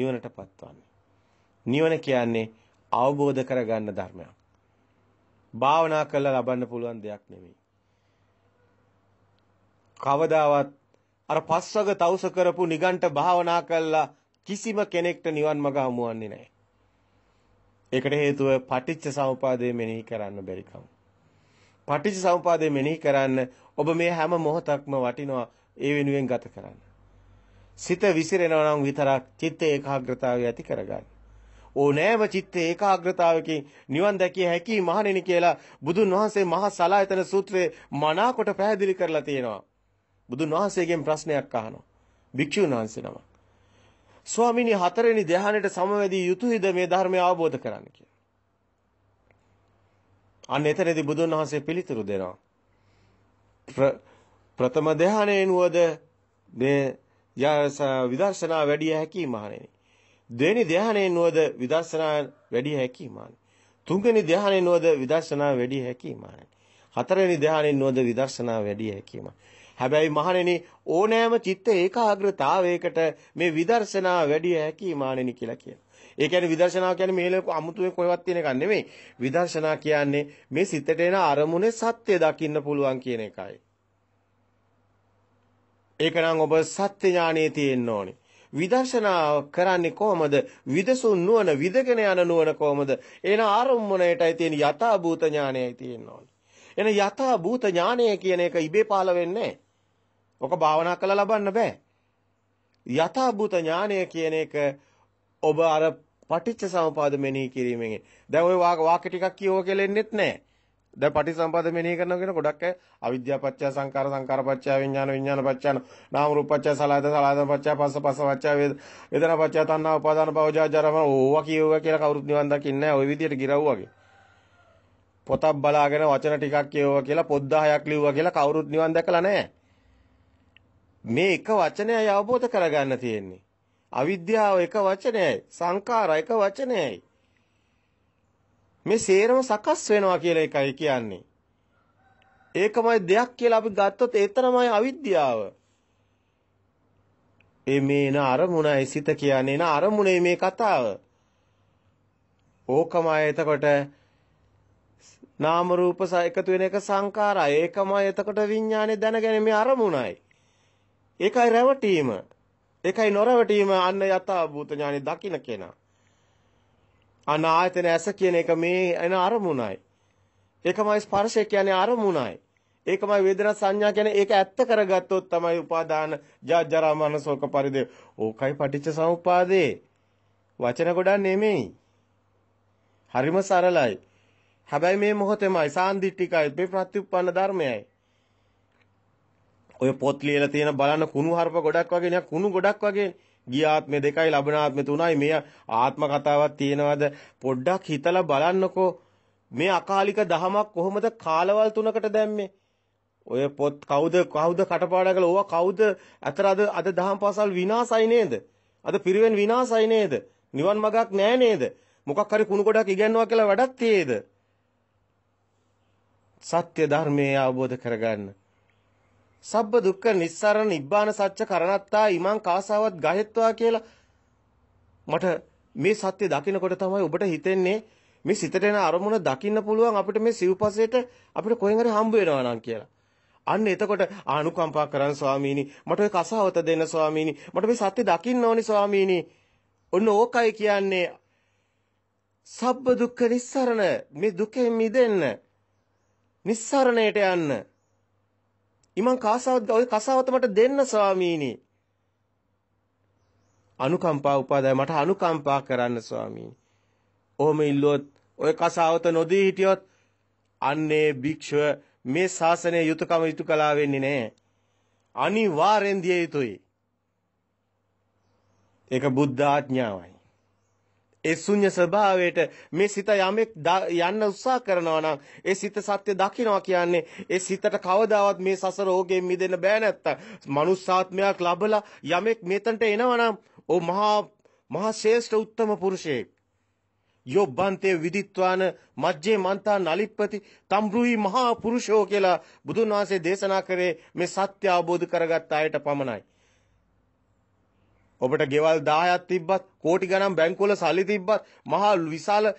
නිවනට පත්වන්නේ. නිවන කියන්නේ අවබෝධ කරගන්න ධර්මයක්. භාවනා කරලා ලබන්න පුළුවන් දෙයක් නෙමෙයි. කවදාවත් අර පස්වග තවුස කරපු නිගණ්ඨ භාවනා කළා කිසිම කෙනෙක්ට නිවන් මඟ හමුවන්නේ නැහැ. ඒකට හේතුව පටිච්ච සමුපාදය මෙනෙහි කරන්න බැරිකම. පටිච්ච සමුපාදය මෙනෙහි කරන්න ඔබ මේ හැම මොහොතක්ම වටිනවා ඒ වෙනුවෙන් ගත කරන්න. සිත විසිරෙනවා නම් විතරක් චිත්ත ඒකාග්‍රතාවය ඇති කරගන්න. ඕනෑම චිත්ත ඒකාග්‍රතාවකින් නිවන් දැකිය හැකි මහණෙනි කියලා බුදුන් වහන්සේ මහා සලායතන සූත්‍රයේ මනාකොට පැහැදිලි කරලා තියෙනවා. බුදුන් වහන්සේගෙන් ප්‍රශ්නයක් අහනවා. භික්ෂුන් වහන්සේ නමක් ස්වාමිනී හතරවෙනි ධ්‍යානෙට සමවැදී යුතුයද මේ ධර්මය අවබෝධ කරගන්න කියලා. අන්න එතනදී බුදුන් වහන්සේ පිළිතුරු දෙනවා. ප්‍රථම ධ්‍යානයේ නුවද මේ විදර්ශනා වැඩි හැකි මහණෙනි. දෙවෙනි ධ්‍යානයේ නුවද විදර්ශනා වැඩි හැකි මහණෙනි. තුන්වෙනි ධ්‍යානයේ නුවද විදර්ශනා වැඩි හැකි මහණෙනි. හතරවෙනි ධ්‍යානයේ නුවද විදර්ශනා වැඩි හැකි මහණෙනි. හැබැයි මහණෙනි ඕනෑම චිත්ත ඒකාග්‍රතාවයකට මේ විදර්ශනා වැඩි හැකි මාණෙනි කියලා කියනවා. ඒ කියන්නේ විදර්ශනා කියන්නේ මේ ලෝක අමුතුවෙන් කොහෙවත් තියෙන එකක් නෙමෙයි. විදර්ශනා කියන්නේ මේ සිතට එන අරමුණේ සත්‍ය දකින්න පුළුවන් කියන එකයි. ඒකනම් ඔබ සත්‍ය ඥානෙ තියෙන්න ඕනේ. විදර්ශනා කරන්නේ කොහමද? විදසුන් නුවණ, විදගෙන යන නුවණ කොහමද? එන ආරම්මණයටයි තියෙන යථාභූත ඥානයයි තියෙන්න ඕනේ. එන යථාභූත ඥානය කියන එක ඉබේ පහළ වෙන්නේ ඔක භාවනා කරලා ලබන්න බෑ. යථාභූත ඥානය කියන එක ඔබ අර පටිච්ච සමුපාද මෙනෙහි කිරීමෙන්. දැන් ওই වාක්‍ය ටිකක් කියව කෙලෙන්නෙත් නෑ. දැන් පටිසම්පද මෙනෙහි කරනවා කියන ගොඩක් අය අවිද්‍යා පත්‍ය සංකාර සංකාර පත්‍ය විඥාන විඥාන පත්‍යන නාම රූප පත්‍ය සලයත සලයත පත්‍ය පස්ස පස්ස පත්‍ය වේද වේදනා පත්‍ය තණ්හා උපාදාන භවජා ජරම ඕවා කියවුවා කියලා කවුරුත් නිවන් දකින්නේ නැහැ ওই විදියට ගිරව්වාගේ පොතක් බලාගෙන වචන ටිකක් කියවුවා කියලා පොත් 10ක් ලිව්වා කියලා කවුරුත් නිවන් දැකලා නැහැ මේ එක වචනයයි අවබෝධ කරගන්න තියෙන්නේ. අවිද්‍යාව එක වචනයයි, සංඛාර එක වචනයයි. මේ සේරම සකස් වෙනවා කියලා එකයි කියන්නේ. ඒකමයි දෙයක් කියලා අපි ගත්තොත් ඒ තරමයි අවිද්‍යාව. එමේන අරමුණයි සිත කියන්නේ න අරමුණේ මේ කතාව. ඕකමයි එතකොට නාම රූප එකතු වෙන එක සංඛාරය. ඒකමයි එතකොට විඥානේ දැනගෙන මේ අරමුණයි. ඒකයි රැවටීම. ඒකයි නොරැවටීම අන්න යථාභූත ඥානෙ දකින්න කෙනා. අන්න ආයතන ඇස කියන එක මේ එන අරමුණයි. ඒකමයි ස්පර්ශය කියන්නේ අරමුණයි. ඒකමයි වේදනා සංඥා කියන්නේ ඒක ඇත්ත කරගත්තොත් තමයි උපාදාන ජරා මරණ ශෝක පරිදේ. ඕකයි පටිච්ච සමුප්පාදේ. වචන ගොඩක් නෙමෙයි. හරිම සරලයි. හැබැයි මේ මොහොතේමයි සාන්දිටිකයි මේ ප්‍රතිඋප්පන්න ධර්මයයි. ඔය පොත් ලියලා තියෙන බලන්න කුණු හරප ගොඩක් වගේ නේ කුණු ගොඩක් වගේ ගිය ආත්මේ දෙකයි ලබන ආත්මේ තුනයි මේ ආත්ම කතාවක් තියෙනවද පොඩ්ඩක් හිතලා බලන්නකෝ මේ අකාලික දහමක් කොහොමද කාලවල් තුනකට දැම්මේ ඔය පොත් කවුද කවුද කටපාඩම් කළා ඕවා කවුද අතර අද අද දහම් පාසල් විනාසයි නේද අද පිරිවෙන් විනාසයි නේද නිවන් මගක් නෑ නේද මොකක් හරි කුණු ගොඩක් ඉගෙනනවා කියලා වැඩක් තියේද සත්‍ය ධර්මයේ අවබෝධ කරගන්න සබ්බ දුක්ඛ නිස්සාරණ නිබ්බාන සත්‍ය කරණත්තා ඊමං කාසාවත් ගහෙත්වා කියලා මට මේ සත්‍ය දකිනකොට තමයි ඔබට හිතෙන්නේ මේ සිතට එන අරමුණ දකින්න පුළුවන් අපිට මේ සිව්පසේට අපිට කොහෙන් හරි හම්බ වෙනවා නම් කියලා. අන්න එතකොට ආනුකම්පා කරන් ස්වාමීනි මට ඔය කසාවත දෙන්න ස්වාමීනි මට මේ සත්‍ය දකින්න ඕනි ස්වාමීනි. ඔන්න ඕකයි කියන්නේ සබ්බ දුක්ඛ නිස්සරණ මේ දුකෙන් මිදෙන්න. නිස්සරණයට යන්න. ඉමං කාසාවත් ඔය කසාවත මට දෙන්න ස්වාමීනි. අනුකම්පා උපාදාය මට අනුකම්පා කරන්න ස්වාමීනි. ඔහොම ඉල්ලුවොත් ඔය කසාවත නොදී හිටියොත් අන්නේ භික්ෂුව මේ ශාසනය යුතුයකම යුතුය කලා වෙන්නේ නැහැ. අනිවාර්යෙන් දිය යුතුයි. ඒක බුද්ධ ආඥාවයි. ඒ ශුන්‍ය ස්වභාවයට මේ සිත යමෙක් යන්න උත්සාහ කරනවා නම් ඒ සිත සත්‍ය දකිනවා කියන්නේ ඒ සිතට කවදාවත් මේ සසර ඕගෙන් මිදෙන්න බෑ නැත්තම් මනුස්සාත්මයක් ලැබලා යමෙක් මෙතනට එනවා නම් ඕ මහා මහා ශ්‍රේෂ්ඨ උත්තම පුරුෂයෙක් යොබ්බන්තේ විදිත්වාන මජ්ජේ මන්තා නලිප්පති තම්බ්‍රුයි මහා පුරුෂෝ කියලා බුදුන් වහන්සේ දේශනා කරේ මේ සත්‍ය අවබෝධ කරගත් අයට පමණයි ඔබට ගෙවල් 10ක් තිබ්බත් කෝටි ගණන් බැංකුවල සල්ලි තිබ්බත් මහා විශාල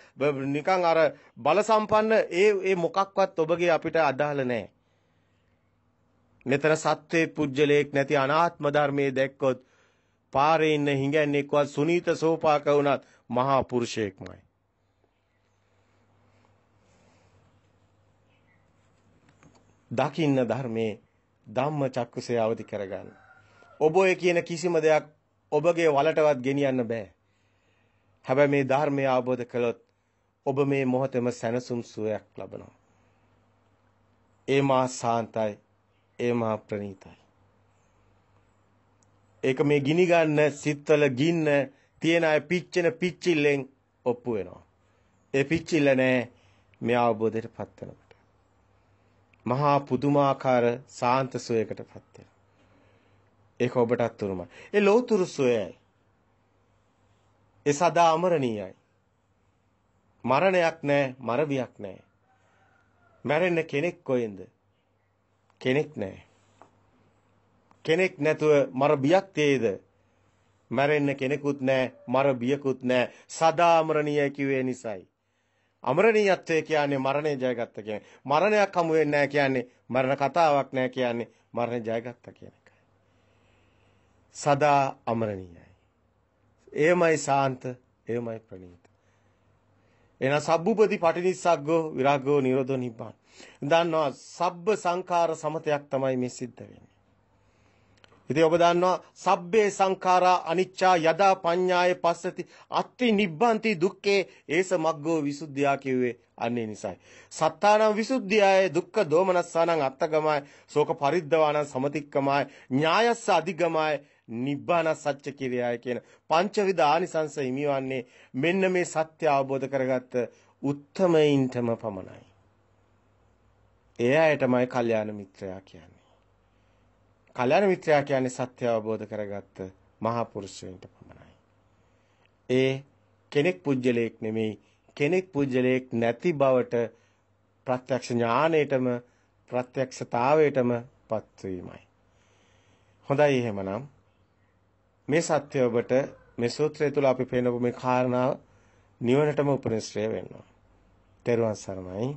නිකන් අර බල සම්පන්න ඒ ඒ මොකක්වත් ඔබගේ අපිට අදාළ නැහැ. මෙතන සත්වේ පුජ්‍යලයක් නැති අනාත්ම ධර්මයේ දැක්කොත් පාරේ ඉන්න හිඟන්නේක්වත් සුනීත සෝපාක වුණත් මහා පුරුෂයෙක්මයි. දකින්න ධර්මයේ ධම්ම චක්කුසේ අවදි කරගන්න. ඔබ ඔය කියන කිසිම දෙයක් ඔබගේ වලටවත් ගෙනියන්න බෑ. හැබැයි මේ ධර්මය අවබෝධ කළොත් ඔබ මේ මොහොතේම සැනසුම් සුවයක් ලබනවා. ඒ මා සාන්තයි, ඒ මා ප්‍රණීතයි. ඒක මේ ගිනි ගන්න සිත්වල ගින්න තියෙන අය පිච්චෙන පිච්චිල්ලෙන් ඔප්පු වෙනවා. ඒ පිච්චිල්ල නෑ මේ අවබෝධයට පත් වෙනකොට. මහා පුදුමාකාර සාන්ත සුවයකට පත් වෙනවා. ඒක ඔබටත් උරුමයි. ඒ ලෝතුරු සොයයි. ඒ සදා අමරණීයයි. මරණයක් නැහැ, මරබියක් නැහැ. මැරෙන්න කෙනෙක් කොහෙන්ද? කෙනෙක් නැහැ. කෙනෙක් නැතුව මරබියක් තේද? මැරෙන්න කෙනෙකුත් නැහැ, මරබියකුත් නැහැ. සදා අමරණීයයි කිව්වේ නිසායි. අමරණීයත්වය කියන්නේ මරණය ජයගත්ත කියන්නේ. මරණයක් හමු වෙන්නේ නැහැ කියන්නේ මරණ කතාවක් නැහැ කියන්නේ මරණය ජයගත්ත කියන්නේ. සදා අමරණීයයි. එයමයි සාන්ත, එයමයි ප්‍රණීත. එන සබ්බුපති පටිනිස්සග්ගෝ විරාග්ගෝ නිරෝධෝ නිබ්බාන. දන්නවා සබ්බ සංඛාර සමතයක් තමයි මේ සිද්ධ වෙන්නේ. ඉතින් ඔබ දන්නවා සබ්බේ සංඛාරා අනිච්චා යදා පඤ්ඤාය පස්සති අත්ති නිබ්බන්ති දුක්ඛේ ඒස මග්ගෝ විසුද්ධියා කිව්වේ අන්නේ නිසයි. සත්තානං විසුද්ධියාය දුක්ඛ දෝමනස්සානං අත්තගමයි ශෝක පරිද්දවානං සමතික්කමයි ඥායස්ස අධිගමයි නිබ්බාන සත්‍ය කිරයයි කියන පංචවිධ ආනිසංස හිමිවන්නේ මෙන්න මේ සත්‍ය අවබෝධ කරගත්ත උත්තමයින්ටම පමණයි. ඒ අයටමයි කල්යාණ මිත්‍රයා කියන්නේ. කල්යාණ මිත්‍රයා කියන්නේ සත්‍ය අවබෝධ කරගත්ත මහා පුරුෂයන්ට පමණයි. ඒ කෙනෙක් පුජ්‍යලයක් නෙමෙයි කෙනෙක් පුජ්‍යලයක් නැති බවට ප්‍රත්‍යක්ෂ ඥාණයටම ප්‍රත්‍යක්ෂතාවයටම පත්වීමයි. හොඳයි එහෙමනම් මේ සත්‍ය ඔබට මේ සූත්‍රය තුල අපි පේනපු මේ කාරණාව නිවනටම උපනිශ්‍රය වෙනවා. ත්වන් සරණයි